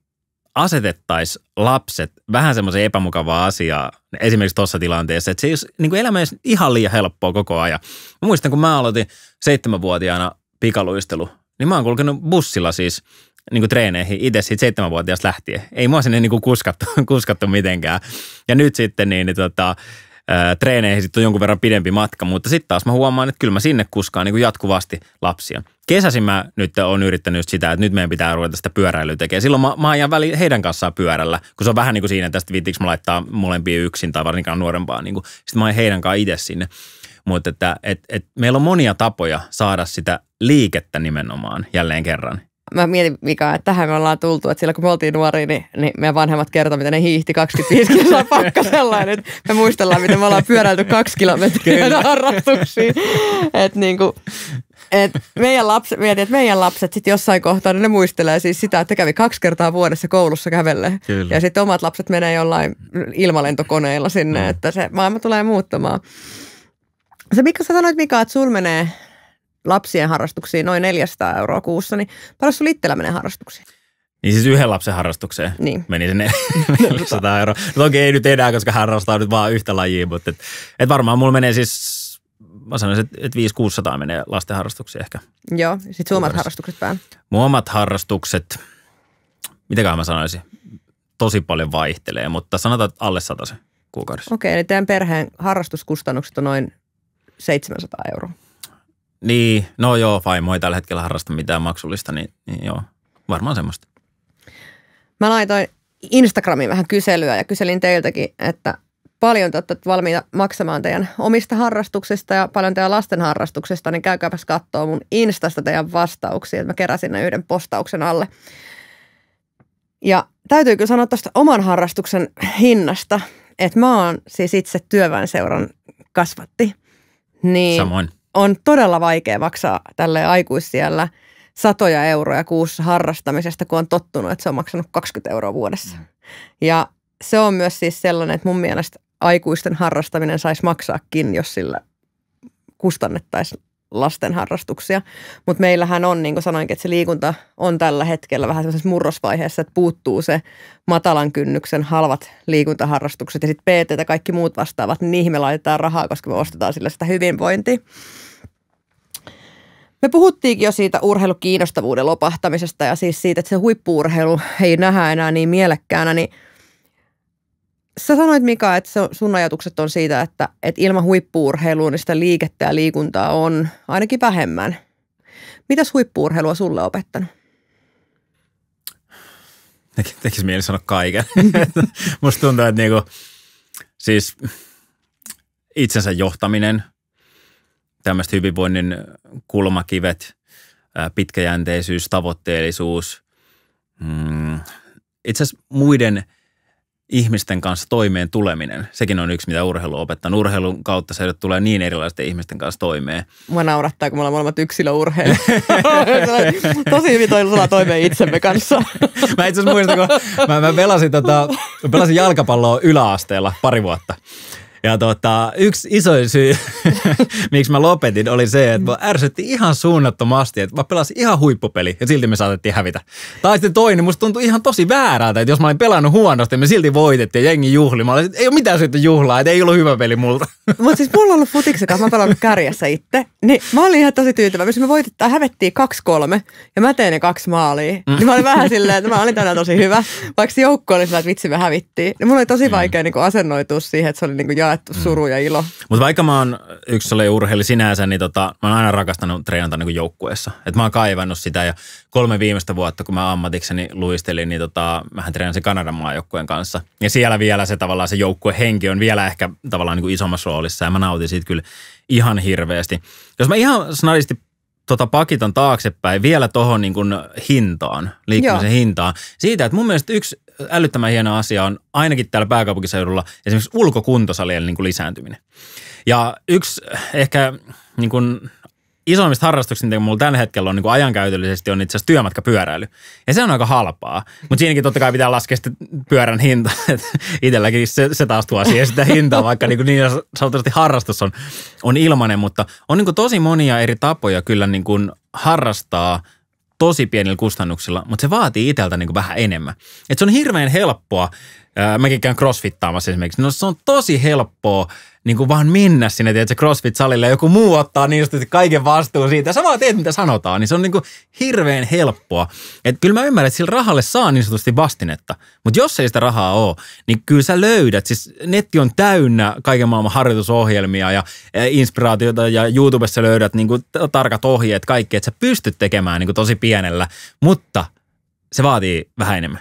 asetettaisiin lapset vähän semmoisen epämukavaa asiaa esimerkiksi tuossa tilanteessa, että se ei olisi, niin kuin elämä ei ole ihan liian helppoa koko ajan. Mä muistan, kun mä aloitin seitsemänvuotiaana pikaluistelu, niin mä oon kulkenut bussilla siis niin kuin treeneihin itse siitä seitsemänvuotiaasta lähtien. Ei mua sinne niin kuin kuskattu, kuskattu mitenkään. Ja nyt sitten niin, niin tota, treeneihin sitten on jonkun verran pidempi matka, mutta sitten taas mä huomaan, että kyllä mä sinne kuskaan niin kuin jatkuvasti lapsia. Kesäsin mä nyt on yrittänyt just sitä, että nyt meidän pitää ruveta sitä pyöräilyä tekemään. Silloin mä, mä ajan väli heidän kanssaan pyörällä, kun se on vähän niin kuin siinä, että viittiinkö mä laittaa molempia yksin tai varsinkaan nuorempaa. Niin sitten mä ajan heidän kanssaan itse sinne. Mutta että, et, et, meillä on monia tapoja saada sitä liikettä nimenomaan jälleen kerran mä mietin Mika, että tähän me ollaan tultu, että sillä kun me oltiin nuoria, niin, niin meidän vanhemmat kertoi, miten ne hiihti 25 kilsaa pakkasella ja nyt me muistellaan, miten me ollaan pyöräilty kaksi kilometriä harrastuksiin. Että niin kuin, et meidän lapset, mietin, että meidän lapset sitten jossain kohtaa, niin ne muistelee siis sitä, että kävi kaksi kertaa vuodessa koulussa kävelle. Kyllä. Ja sitten omat lapset menee jollain ilmalentokoneilla sinne, no. että se maailma tulee muuttumaan. Se mikä sä sanoit Mika, että sul menee lapsien harrastuksiin noin 400 euroa kuussa, niin paljon sulla itsellä menee harrastuksiin? Niin siis yhden lapsen harrastukseen niin. meni se 400 euroa. No toki ei nyt enää, koska harrastaa nyt vaan yhtä lajia, mutta et, et varmaan mulla menee siis, mä sanoisin, että et 500-600 menee lasten harrastuksiin ehkä. Joo, sit sun omat harrastukset päällä. Mun omat harrastukset, mitäköhän mä sanoisin, tosi paljon vaihtelee, mutta sanotaan että alle se kuukaudessa. Okei, eli teidän perheen harrastuskustannukset on noin 700 euroa. Niin, no joo, vaimo ei tällä hetkellä harrasta mitään maksullista, niin, niin joo, varmaan semmoista. Mä laitoin Instagramiin vähän kyselyä ja kyselin teiltäkin, että paljon te olette valmiita maksamaan teidän omista harrastuksista ja paljon teidän lasten harrastuksista, niin käykääpäs katsoa mun Instasta teidän vastauksia, että mä keräsin ne yhden postauksen alle. Ja täytyy kyllä sanoa tuosta oman harrastuksen hinnasta, että mä oon siis itse työväenseuran kasvatti. Niin, Samoin on todella vaikea maksaa tälle aikuisiellä satoja euroja kuussa harrastamisesta, kun on tottunut, että se on maksanut 20 euroa vuodessa. Mm. Ja se on myös siis sellainen, että mun mielestä aikuisten harrastaminen saisi maksaakin, jos sillä kustannettaisiin lasten harrastuksia. Mutta meillähän on, niin kuin sanoinkin, että se liikunta on tällä hetkellä vähän sellaisessa murrosvaiheessa, että puuttuu se matalan kynnyksen halvat liikuntaharrastukset ja sitten PT ja kaikki muut vastaavat, niin niihin me laitetaan rahaa, koska me ostetaan sillä sitä hyvinvointia. Me puhuttiinkin jo siitä urheilukiinnostavuuden lopahtamisesta ja siis siitä, että se huippuurheilu ei nähdä enää niin mielekkäänä, niin – Sä sanoit Mika, että sun ajatukset on siitä, että, että ilman huippuurheilua niin sitä liikettä ja liikuntaa on ainakin vähemmän. Mitäs huippuurheilua sulle opettanut? Tekisi mieli sanoa kaiken. Musta tuntuu, että niinku, siis itsensä johtaminen, tämmöiset hyvinvoinnin kulmakivet, pitkäjänteisyys, tavoitteellisuus, mm, itse asiassa muiden – ihmisten kanssa toimeen tuleminen. Sekin on yksi, mitä urheilu opettaa. Urheilun kautta se tulee niin erilaisten ihmisten kanssa toimeen. Mua naurattaa, kun me ollaan molemmat yksilöurheilijoita. Tosi hyvin toi toimeen itsemme kanssa. mä itse asiassa muistan, kun mä, mä pelasin, tota, pelasin jalkapalloa yläasteella pari vuotta. Ja tota, yksi iso syy, miksi mä lopetin, oli se, että mä ärsytti ihan suunnattomasti, että mä pelasin ihan huippupeli ja silti me saatettiin hävitä. Tai sitten toinen, musta tuntui ihan tosi väärältä, että jos mä olin pelannut huonosti, me silti voitettiin ja jengi juhli. Mä olin, että ei ole mitään syytä juhlaa, että ei ollut hyvä peli multa. Mutta siis mulla on ollut futiksen kanssa, mä pelannut kärjessä itse. Niin mä olin ihan tosi tyytyväinen, me voitettiin, hävettiin kaksi kolme ja mä tein ne kaksi maalia. Mm. Niin mä olin vähän silleen, että mä olin tänään tosi hyvä, vaikka joukko oli sillä, että vitsi me hävittiin. Niin mulla oli tosi mm. vaikea niin asennoitua siihen, että se oli niin kuin jaa jaettu mm. suru ja ilo. Mutta vaikka mä oon yksi urheilija sinänsä, niin tota, mä oon aina rakastanut treenata niin joukkueessa. Et mä oon kaivannut sitä ja kolme viimeistä vuotta, kun mä ammatikseni luistelin, niin tota, mähän treenasin Kanadan maajoukkueen kanssa. Ja siellä vielä se tavallaan se joukkuehenki on vielä ehkä tavallaan niin kuin isommassa roolissa ja mä nautin siitä kyllä ihan hirveästi. Jos mä ihan snadisti tota pakiton taaksepäin vielä tuohon niin hintaan, liikkumisen Joo. hintaan. Siitä, että mun mielestä yksi älyttömän hieno asia on ainakin täällä pääkaupunkiseudulla esimerkiksi ulkokuntosalien niin kuin lisääntyminen. Ja yksi eh, ehkä niin kuin isoimmista harrastuksista, mitä mulla tällä hetkellä on niin kuin ajankäytöllisesti, on itse asiassa työmatkapyöräily. Ja se on aika halpaa. Mutta siinäkin totta kai pitää laskea sitten pyörän hinta. Itselläkin se, se taas tuo siihen sitä hintaa, vaikka niin, kuin niin sanotusti harrastus on, on ilmainen. Mutta on niin kuin tosi monia eri tapoja kyllä niin kuin harrastaa – tosi pienillä kustannuksilla, mutta se vaatii itseltä niin kuin vähän enemmän. Et se on hirveän helppoa mäkin käyn crossfittaamassa esimerkiksi. No se on tosi helppoa niin kuin vaan mennä sinne, se crossfit-salille. Joku muu ottaa niin just kaiken vastuun siitä. Sä vaan teet, mitä sanotaan. Niin se on niin kuin hirveän helppoa. Et kyllä mä ymmärrän, että sillä rahalle saa niin sanotusti vastinetta. Mutta jos ei sitä rahaa ole, niin kyllä sä löydät. Siis netti on täynnä kaiken maailman harjoitusohjelmia ja inspiraatiota ja YouTubessa löydät niin kuin tarkat ohjeet, kaikki, että sä pystyt tekemään niin kuin tosi pienellä. Mutta se vaatii vähän enemmän.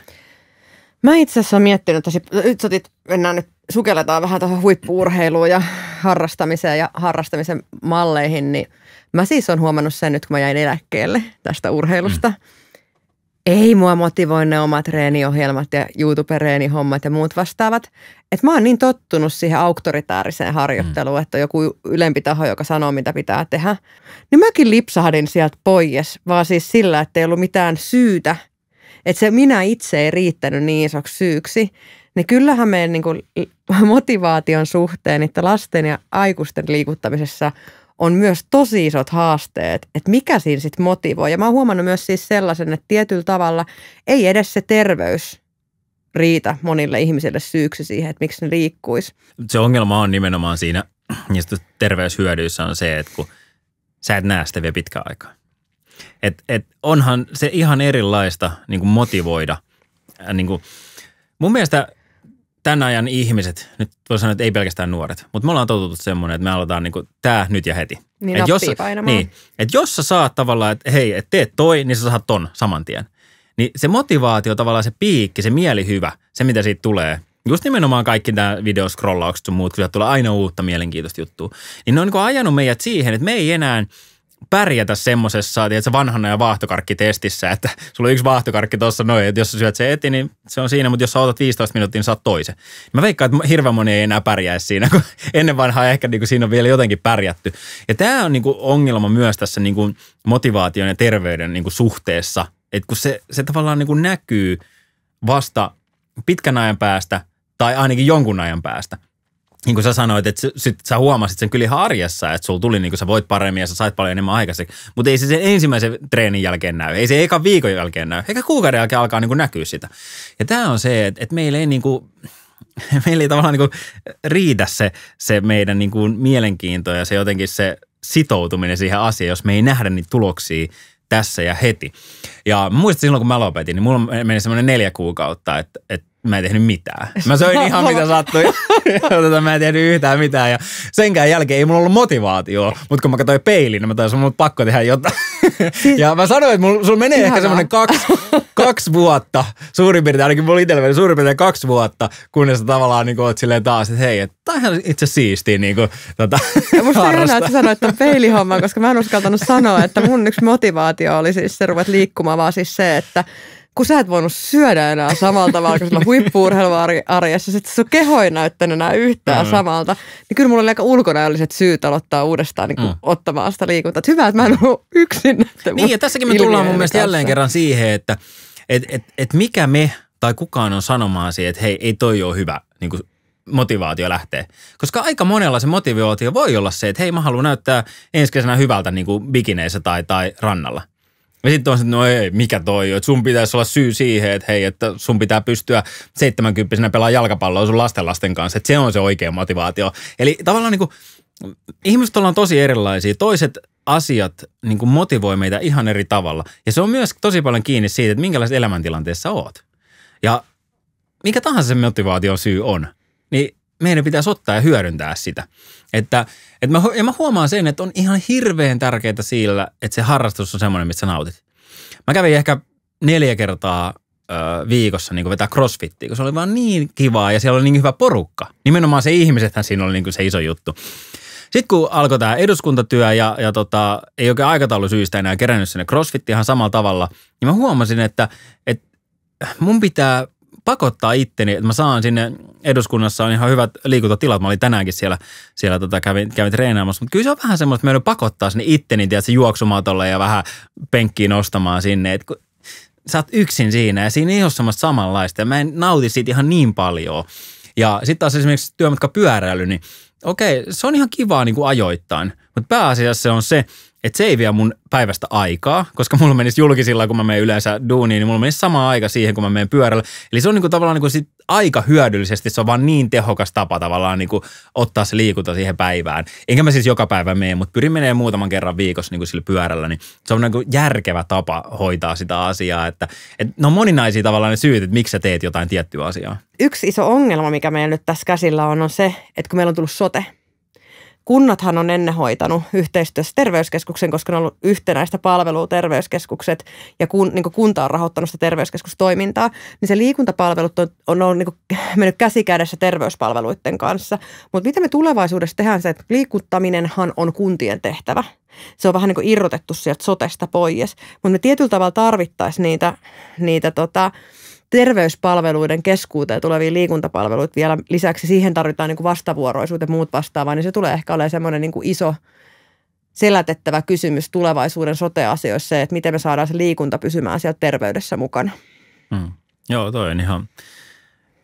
Mä itse asiassa olen miettinyt tosi, no nyt sotit, mennään nyt, sukelletaan vähän tuohon huippuurheiluun ja harrastamiseen ja harrastamisen malleihin, niin mä siis on huomannut sen nyt, kun mä jäin eläkkeelle tästä urheilusta. Mm. Ei mua motivoi ne omat reeniohjelmat ja YouTube-reenihommat ja muut vastaavat. Että mä oon niin tottunut siihen auktoritaariseen harjoitteluun, mm. että on joku ylempi taho, joka sanoo, mitä pitää tehdä. Niin mäkin lipsahdin sieltä pois, vaan siis sillä, että ei ollut mitään syytä – että se minä itse ei riittänyt niin isoksi syyksi, niin kyllähän meidän niin kuin motivaation suhteen, että lasten ja aikuisten liikuttamisessa on myös tosi isot haasteet, että mikä siinä sitten motivoi. Ja mä oon huomannut myös siis sellaisen, että tietyllä tavalla ei edes se terveys riitä monille ihmisille syyksi siihen, että miksi ne liikkuisi. Se ongelma on nimenomaan siinä niistä terveyshyödyissä on se, että kun sä et näe sitä vielä pitkään aikaa. Et, et onhan se ihan erilaista niin kuin motivoida. Äh, niin kuin, mun mielestä tämän ajan ihmiset, nyt voi sanoa, että ei pelkästään nuoret, mutta me ollaan totuttu semmoinen, että me aletaan niin tämä tää nyt ja heti. Niin et jos, Niin, et jos sä saat tavallaan, että hei, et teet toi, niin sä saat ton saman tien. Niin se motivaatio, tavallaan se piikki, se mielihyvä, se mitä siitä tulee, just nimenomaan kaikki nämä videoskrollaukset ja muut, kun tulee aina uutta mielenkiintoista juttua, niin ne on niin ajanut meidät siihen, että me ei enää – pärjätä semmosessa, tiedätkö, vanhana ja vaahtokarkkitestissä, että sulla on yksi vaahtokarkki tuossa noin, että jos sä syöt se eti, niin se on siinä, mutta jos sä otat 15 minuuttia, niin saat toisen. Mä veikkaan, että hirveän moni ei enää pärjää siinä, kun ennen vanhaa ehkä niin kuin siinä on vielä jotenkin pärjätty. Ja tämä on niin kuin ongelma myös tässä niin kuin motivaation ja terveyden niin kuin suhteessa, että kun se, se tavallaan niin kuin näkyy vasta pitkän ajan päästä tai ainakin jonkun ajan päästä – niin kuin sä sanoit, että sit sä huomasit sen kyllä ihan arjessa, että sulla tuli niin kuin sä voit paremmin ja sä sait paljon enemmän aikaiseksi. Mutta ei se sen ensimmäisen treenin jälkeen näy, ei se eka viikon jälkeen näy, eikä kuukauden jälkeen alkaa niin kuin näkyä sitä. Ja tämä on se, että, että meillä ei niin kuin, meillä ei tavallaan niin riitä se, se meidän niin kuin mielenkiinto ja se jotenkin se sitoutuminen siihen asiaan, jos me ei nähdä niitä tuloksia tässä ja heti. Ja muistan silloin, kun mä lopetin, niin mulla meni semmoinen neljä kuukautta, että, että mä en tehnyt mitään. Mä söin ihan mitä sattui. tota, mä en tehnyt yhtään mitään. Ja senkään jälkeen ei mulla ollut motivaatioa, mutta kun mä katsoin peilin, niin mä taisin, mun pakko tehdä jotain. Siis- ja mä sanoin, että sulla menee Ihanaa. ehkä semmoinen kaksi, kaksi vuotta, suurin piirtein, ainakin mulla itsellä meni suurin piirtein kaksi vuotta, kunnes sä tavallaan niin oot silleen taas, että hei, että tää on itse siistiä niin kuin, tota, ja musta ihanaa, että sä sanoit tämän peilihomman, koska mä en uskaltanut sanoa, että mun yksi motivaatio oli siis se, ruvet liikkumaan, vaan siis se, että kun sä et voinut syödä enää samalla tavalla kuin sillä arjessa, sitten sun keho ei näyttänyt enää yhtään mm. samalta, niin kyllä mulla oli aika ulkonäölliset syyt aloittaa uudestaan niin kuin mm. ottamaan sitä liikuntaa. Että hyvä, että mä en ollut yksin näiden Niin ja tässäkin me tullaan mun mielestä jälleen kerran siihen, että et, et, et mikä me tai kukaan on sanomaan siihen, että hei, ei toi ole hyvä niin kuin motivaatio lähtee. Koska aika monella se motivaatio voi olla se, että hei mä haluan näyttää ensi kesänä hyvältä niin kuin bikineissä tai, tai rannalla. Ja sitten on se, että no ei, mikä toi että sun pitäisi olla syy siihen, että hei, että sun pitää pystyä 70 pelaa jalkapalloa sun lasten lasten kanssa, että se on se oikea motivaatio. Eli tavallaan niin kuin, ihmiset ollaan tosi erilaisia. Toiset asiat niin kuin motivoi meitä ihan eri tavalla. Ja se on myös tosi paljon kiinni siitä, että minkälaisessa elämäntilanteessa oot. Ja mikä tahansa se motivaation syy on, niin meidän pitäisi ottaa ja hyödyntää sitä. Että, että mä, ja mä huomaan sen, että on ihan hirveän tärkeää sillä, että se harrastus on semmoinen, mistä sä nautit. Mä kävin ehkä neljä kertaa ö, viikossa niin vetää crossfittiä, kun se oli vaan niin kivaa ja siellä oli niin hyvä porukka. Nimenomaan se ihmisethän siinä oli niin se iso juttu. Sitten kun alkoi tämä eduskuntatyö ja, ja tota, ei oikein syystä enää kerännyt sinne crossfittiin ihan samalla tavalla, niin mä huomasin, että, että mun pitää pakottaa itteni, että mä saan sinne eduskunnassa on ihan hyvät liikuntatilat. Mä olin tänäänkin siellä, siellä tota, kävin, kävin treenaamassa, mutta kyllä se on vähän semmoista, että mä pakottaa sinne itteni, tiedätkö, juoksumatolle ja vähän penkkiin nostamaan sinne. Et kun, sä oot yksin siinä ja siinä ei ole semmoista samanlaista ja mä en nauti siitä ihan niin paljon. Ja sitten taas esimerkiksi työmatka pyöräily, niin okei, se on ihan kivaa niin kuin ajoittain, mutta pääasiassa se on se, että se ei vie mun päivästä aikaa, koska mulla menisi julkisilla, kun mä menen yleensä duuniin, niin mulla menisi sama aika siihen, kun mä menen pyörällä. Eli se on niinku tavallaan niinku sit aika hyödyllisesti, se on vaan niin tehokas tapa tavallaan niinku ottaa se liikunta siihen päivään. Enkä mä siis joka päivä mene, mutta pyrin menee muutaman kerran viikossa niinku sillä pyörällä, niin se on niinku järkevä tapa hoitaa sitä asiaa. Että, et ne on moninaisia tavallaan ne syyt, että miksi sä teet jotain tiettyä asiaa. Yksi iso ongelma, mikä meillä nyt tässä käsillä on, on se, että kun meillä on tullut sote – kunnathan on ennen hoitanut yhteistyössä terveyskeskuksen, koska ne on ollut yhtenäistä palvelua terveyskeskukset ja kun, niin kunta on rahoittanut sitä terveyskeskustoimintaa, niin se liikuntapalvelut on, on on niin mennyt käsikädessä terveyspalveluiden kanssa. Mutta mitä me tulevaisuudessa tehdään se, että liikuttaminenhan on kuntien tehtävä. Se on vähän niin kuin irrotettu sieltä sotesta pois, mutta me tietyllä tavalla tarvittaisiin niitä, niitä tota, terveyspalveluiden keskuuteen tuleviin liikuntapalveluita vielä lisäksi, siihen tarvitaan niin kuin vastavuoroisuutta ja muut vastaavaa, niin se tulee ehkä olemaan semmoinen niin kuin iso selätettävä kysymys tulevaisuuden sote-asioissa, että miten me saadaan se liikunta pysymään siellä terveydessä mukana. Mm. Joo, toi on ihan,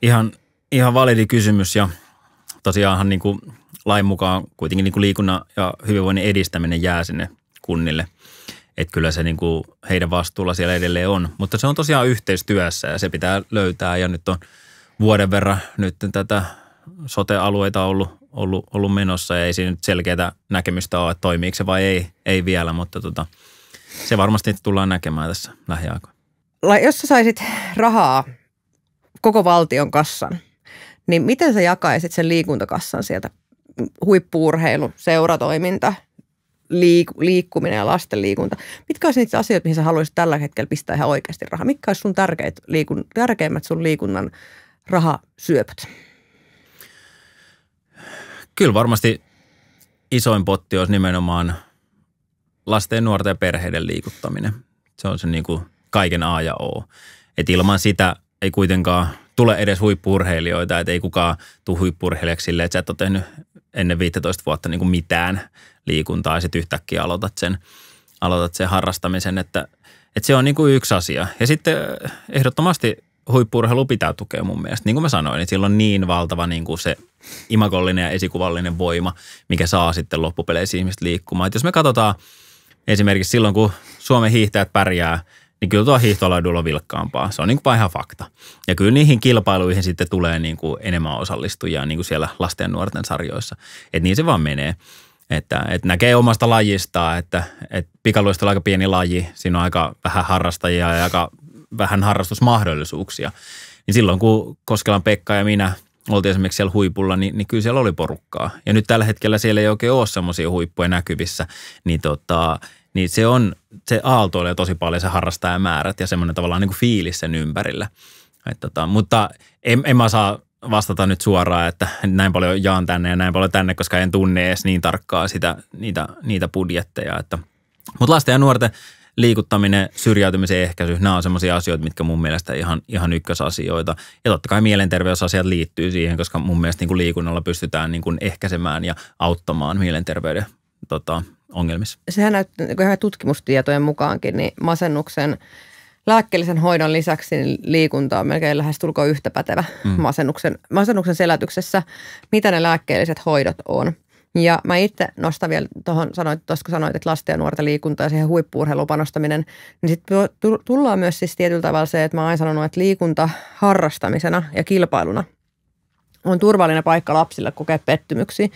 ihan, ihan validi kysymys ja tosiaanhan niin kuin lain mukaan kuitenkin niin kuin liikunnan ja hyvinvoinnin edistäminen jää sinne kunnille – että kyllä se niin kuin heidän vastuulla siellä edelleen on. Mutta se on tosiaan yhteistyössä ja se pitää löytää. Ja nyt on vuoden verran nyt tätä sote-alueita ollut, ollut, ollut menossa ja ei siinä nyt selkeää näkemystä ole, että toimiiko se vai ei, ei vielä, mutta tota, se varmasti tullaan näkemään tässä lähiaikoina. Jos sä saisit rahaa koko valtion kassan, niin miten sä jakaisit sen liikuntakassan sieltä huippuurheilu, seuratoiminta – liik- liikkuminen ja lasten liikunta. Mitkä olisi niitä asioita, mihin sä haluaisit tällä hetkellä pistää ihan oikeasti rahaa? Mitkä olisi sun tärkeit, liikun, tärkeimmät sun liikunnan rahasyöpöt? Kyllä varmasti isoin potti olisi nimenomaan lasten, nuorten ja perheiden liikuttaminen. Se on se niin kuin kaiken A ja O. Et ilman sitä ei kuitenkaan tule edes huippurheilijoita, että ei kukaan tule huippurheilijaksi silleen, että sä et ole tehnyt ennen 15 vuotta niin kuin mitään liikuntaa ja sitten yhtäkkiä aloitat sen, aloitat sen harrastamisen, että, että se on niin kuin yksi asia. Ja sitten eh, ehdottomasti huippuurheilu pitää tukea mun mielestä. Niin kuin mä sanoin, niin sillä on niin valtava niin kuin se imakollinen ja esikuvallinen voima, mikä saa sitten loppupeleissä ihmiset liikkumaan. Et jos me katsotaan esimerkiksi silloin, kun Suomen hiihtäjät pärjää, niin kyllä tuo hiihtolaidulla on vilkkaampaa. Se on niin kuin ihan fakta. Ja kyllä niihin kilpailuihin sitten tulee niin kuin enemmän osallistujia niin kuin siellä lasten ja nuorten sarjoissa. Että niin se vaan menee. Että, että näkee omasta lajistaan, että, että pikaluista on aika pieni laji, siinä on aika vähän harrastajia ja aika vähän harrastusmahdollisuuksia. Niin silloin kun Koskelan Pekka ja minä oltiin esimerkiksi siellä huipulla, niin, niin kyllä siellä oli porukkaa. Ja nyt tällä hetkellä siellä ei oikein ole semmoisia huippuja näkyvissä, niin, tota, niin se on, se aaltoilee tosi paljon se harrastajamäärät ja semmoinen tavallaan niin kuin fiilis sen ympärillä. Et tota, mutta en, en mä saa vastata nyt suoraan, että näin paljon jaan tänne ja näin paljon tänne, koska en tunne edes niin tarkkaa sitä, niitä, niitä budjetteja. Että. Mutta lasten ja nuorten liikuttaminen, syrjäytymisen ehkäisy, nämä on sellaisia asioita, mitkä mun mielestä ihan, ihan ykkösasioita. Ja totta kai mielenterveysasiat liittyy siihen, koska mun mielestä niin kuin liikunnalla pystytään niin kuin ehkäisemään ja auttamaan mielenterveyden tota, ongelmissa. Sehän näyttää, ihan tutkimustietojen mukaankin, niin masennuksen – lääkkeellisen hoidon lisäksi niin liikunta on melkein lähestulkoon yhtä pätevä mm. masennuksen, masennuksen selätyksessä, mitä ne lääkkeelliset hoidot on. Ja mä itse nostan vielä tuohon, sanoit, tuossa kun sanoit, että lasten ja nuorten liikunta ja siihen huippuurheiluun panostaminen, niin sitten tullaan myös siis tietyllä tavalla se, että mä oon aina sanonut, että liikunta harrastamisena ja kilpailuna – on turvallinen paikka lapsille kokea pettymyksiä.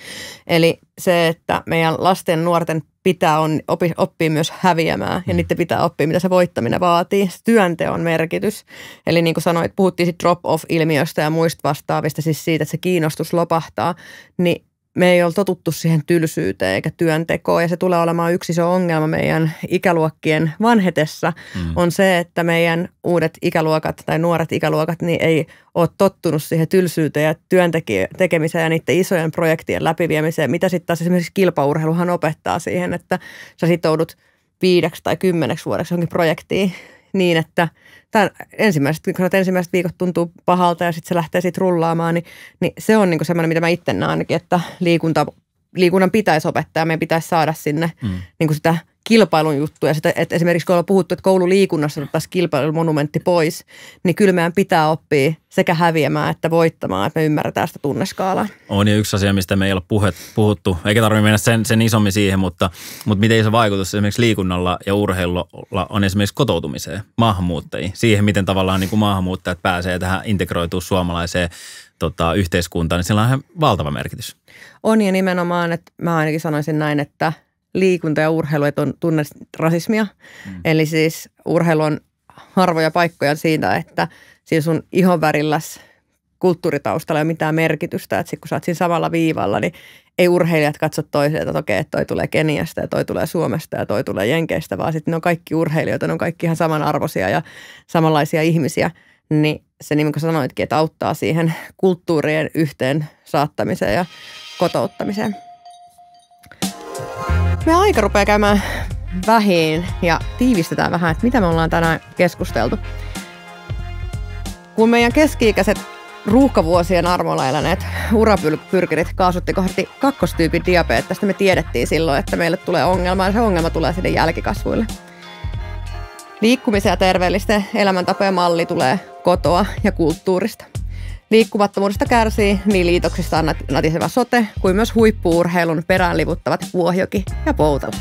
Eli se, että meidän lasten nuorten pitää on, opi, oppia myös häviämään ja mm. niiden pitää oppia, mitä se voittaminen vaatii. Se työnteon merkitys. Eli niin kuin sanoit, puhuttiin drop-off-ilmiöstä ja muista vastaavista, siis siitä, että se kiinnostus lopahtaa, niin me ei ole totuttu siihen tylsyyteen eikä työntekoon ja se tulee olemaan yksi iso ongelma meidän ikäluokkien vanhetessa mm. on se, että meidän uudet ikäluokat tai nuoret ikäluokat niin ei ole tottunut siihen tylsyyteen ja työntekemiseen ja niiden isojen projektien läpiviemiseen, mitä sitten taas esimerkiksi kilpaurheiluhan opettaa siihen, että sä sitoudut viideksi tai kymmeneksi vuodeksi johonkin projektiin niin, että tämän ensimmäiset, kun sanot, ensimmäiset viikot tuntuu pahalta ja sitten se lähtee sitten rullaamaan, niin, niin se on niinku semmoinen, mitä mä itse näen ainakin, että liikunta, liikunnan pitäisi opettaa ja meidän pitäisi saada sinne mm. niinku sitä – kilpailun juttuja. Sitä, että esimerkiksi kun ollaan puhuttu, että koululiikunnassa otettaisiin kilpailumonumentti pois, niin kyllä meidän pitää oppia sekä häviämään että voittamaan, että me ymmärretään sitä tunneskaalaa. On ja yksi asia, mistä me ei ole puhet, puhuttu, eikä tarvitse mennä sen, sen isommin siihen, mutta, mutta miten se vaikutus esimerkiksi liikunnalla ja urheilulla on esimerkiksi kotoutumiseen, maahanmuuttajiin, siihen miten tavallaan niin kuin maahanmuuttajat pääsee tähän integroituu suomalaiseen tota, yhteiskuntaan, niin sillä on valtava merkitys. On ja nimenomaan, että mä ainakin sanoisin näin, että – liikunta ja urheilu ei tunne rasismia. Mm. Eli siis urheilu on harvoja paikkoja siitä, että siinä sun värilläs kulttuuritaustalla ei ole mitään merkitystä. Että sit kun sä oot siinä samalla viivalla, niin ei urheilijat katso toiseen, että okei, toi tulee Keniasta ja toi tulee Suomesta ja toi tulee Jenkeistä, vaan sitten ne on kaikki urheilijoita, ne on kaikki ihan samanarvoisia ja samanlaisia ihmisiä. Niin se niin kuin sanoitkin, että auttaa siihen kulttuurien yhteen saattamiseen ja kotouttamiseen. Me aika rupeaa käymään vähin ja tiivistetään vähän, että mitä me ollaan tänään keskusteltu. Kun meidän keski-ikäiset ruuhkavuosien armoilla eläneet urapyrkirit kaasutti kohti kakkostyypin diabeettista, me tiedettiin silloin, että meille tulee ongelma ja se ongelma tulee sinne jälkikasvuille. Liikkumisen ja terveellisten elämäntapojen malli tulee kotoa ja kulttuurista. Liikkumattomuudesta kärsii niin liitoksista nat- natiseva sote kuin myös huippuurheilun livuttavat Vuohjoki ja pouta.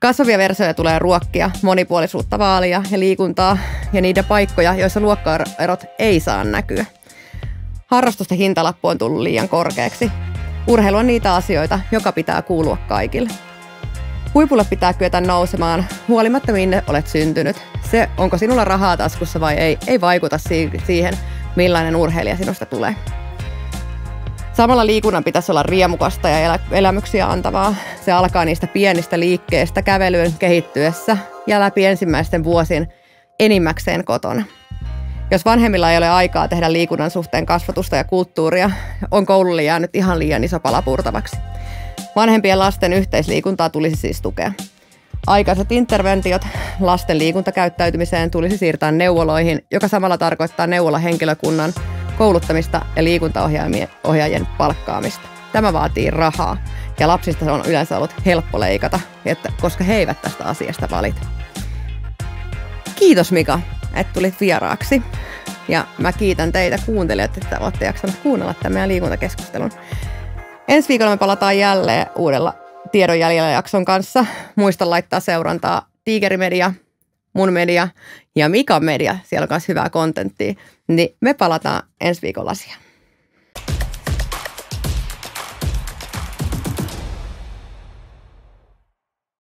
Kasvavia versioja tulee ruokkia, monipuolisuutta vaalia ja liikuntaa ja niiden paikkoja, joissa luokkaerot ei saa näkyä. Harrastusten hintalappu on tullut liian korkeaksi. Urheilu on niitä asioita, joka pitää kuulua kaikille. Huipulle pitää kyetä nousemaan, huolimatta minne olet syntynyt. Se, onko sinulla rahaa taskussa vai ei, ei vaikuta siihen – millainen urheilija sinusta tulee. Samalla liikunnan pitäisi olla riemukasta ja elä- elämyksiä antavaa. Se alkaa niistä pienistä liikkeistä kävelyyn kehittyessä ja läpi ensimmäisten vuosien enimmäkseen kotona. Jos vanhemmilla ei ole aikaa tehdä liikunnan suhteen kasvatusta ja kulttuuria, on koululle jäänyt ihan liian iso pala purtavaksi. Vanhempien lasten yhteisliikuntaa tulisi siis tukea. Aikaiset interventiot lasten liikuntakäyttäytymiseen tulisi siirtää neuvoloihin, joka samalla tarkoittaa neuvolahenkilökunnan kouluttamista ja liikuntaohjaajien palkkaamista. Tämä vaatii rahaa ja lapsista se on yleensä ollut helppo leikata, että, koska he eivät tästä asiasta valita. Kiitos Mika, että tulit vieraaksi. Ja mä kiitän teitä kuuntelijat, että olette jaksaneet kuunnella tämän meidän liikuntakeskustelun. Ensi viikolla me palataan jälleen uudella tiedon jäljellä jakson kanssa. Muista laittaa seurantaa Media, mun media ja Mika media. Siellä on myös hyvää kontenttia. Niin me palataan ensi viikolla asiaan.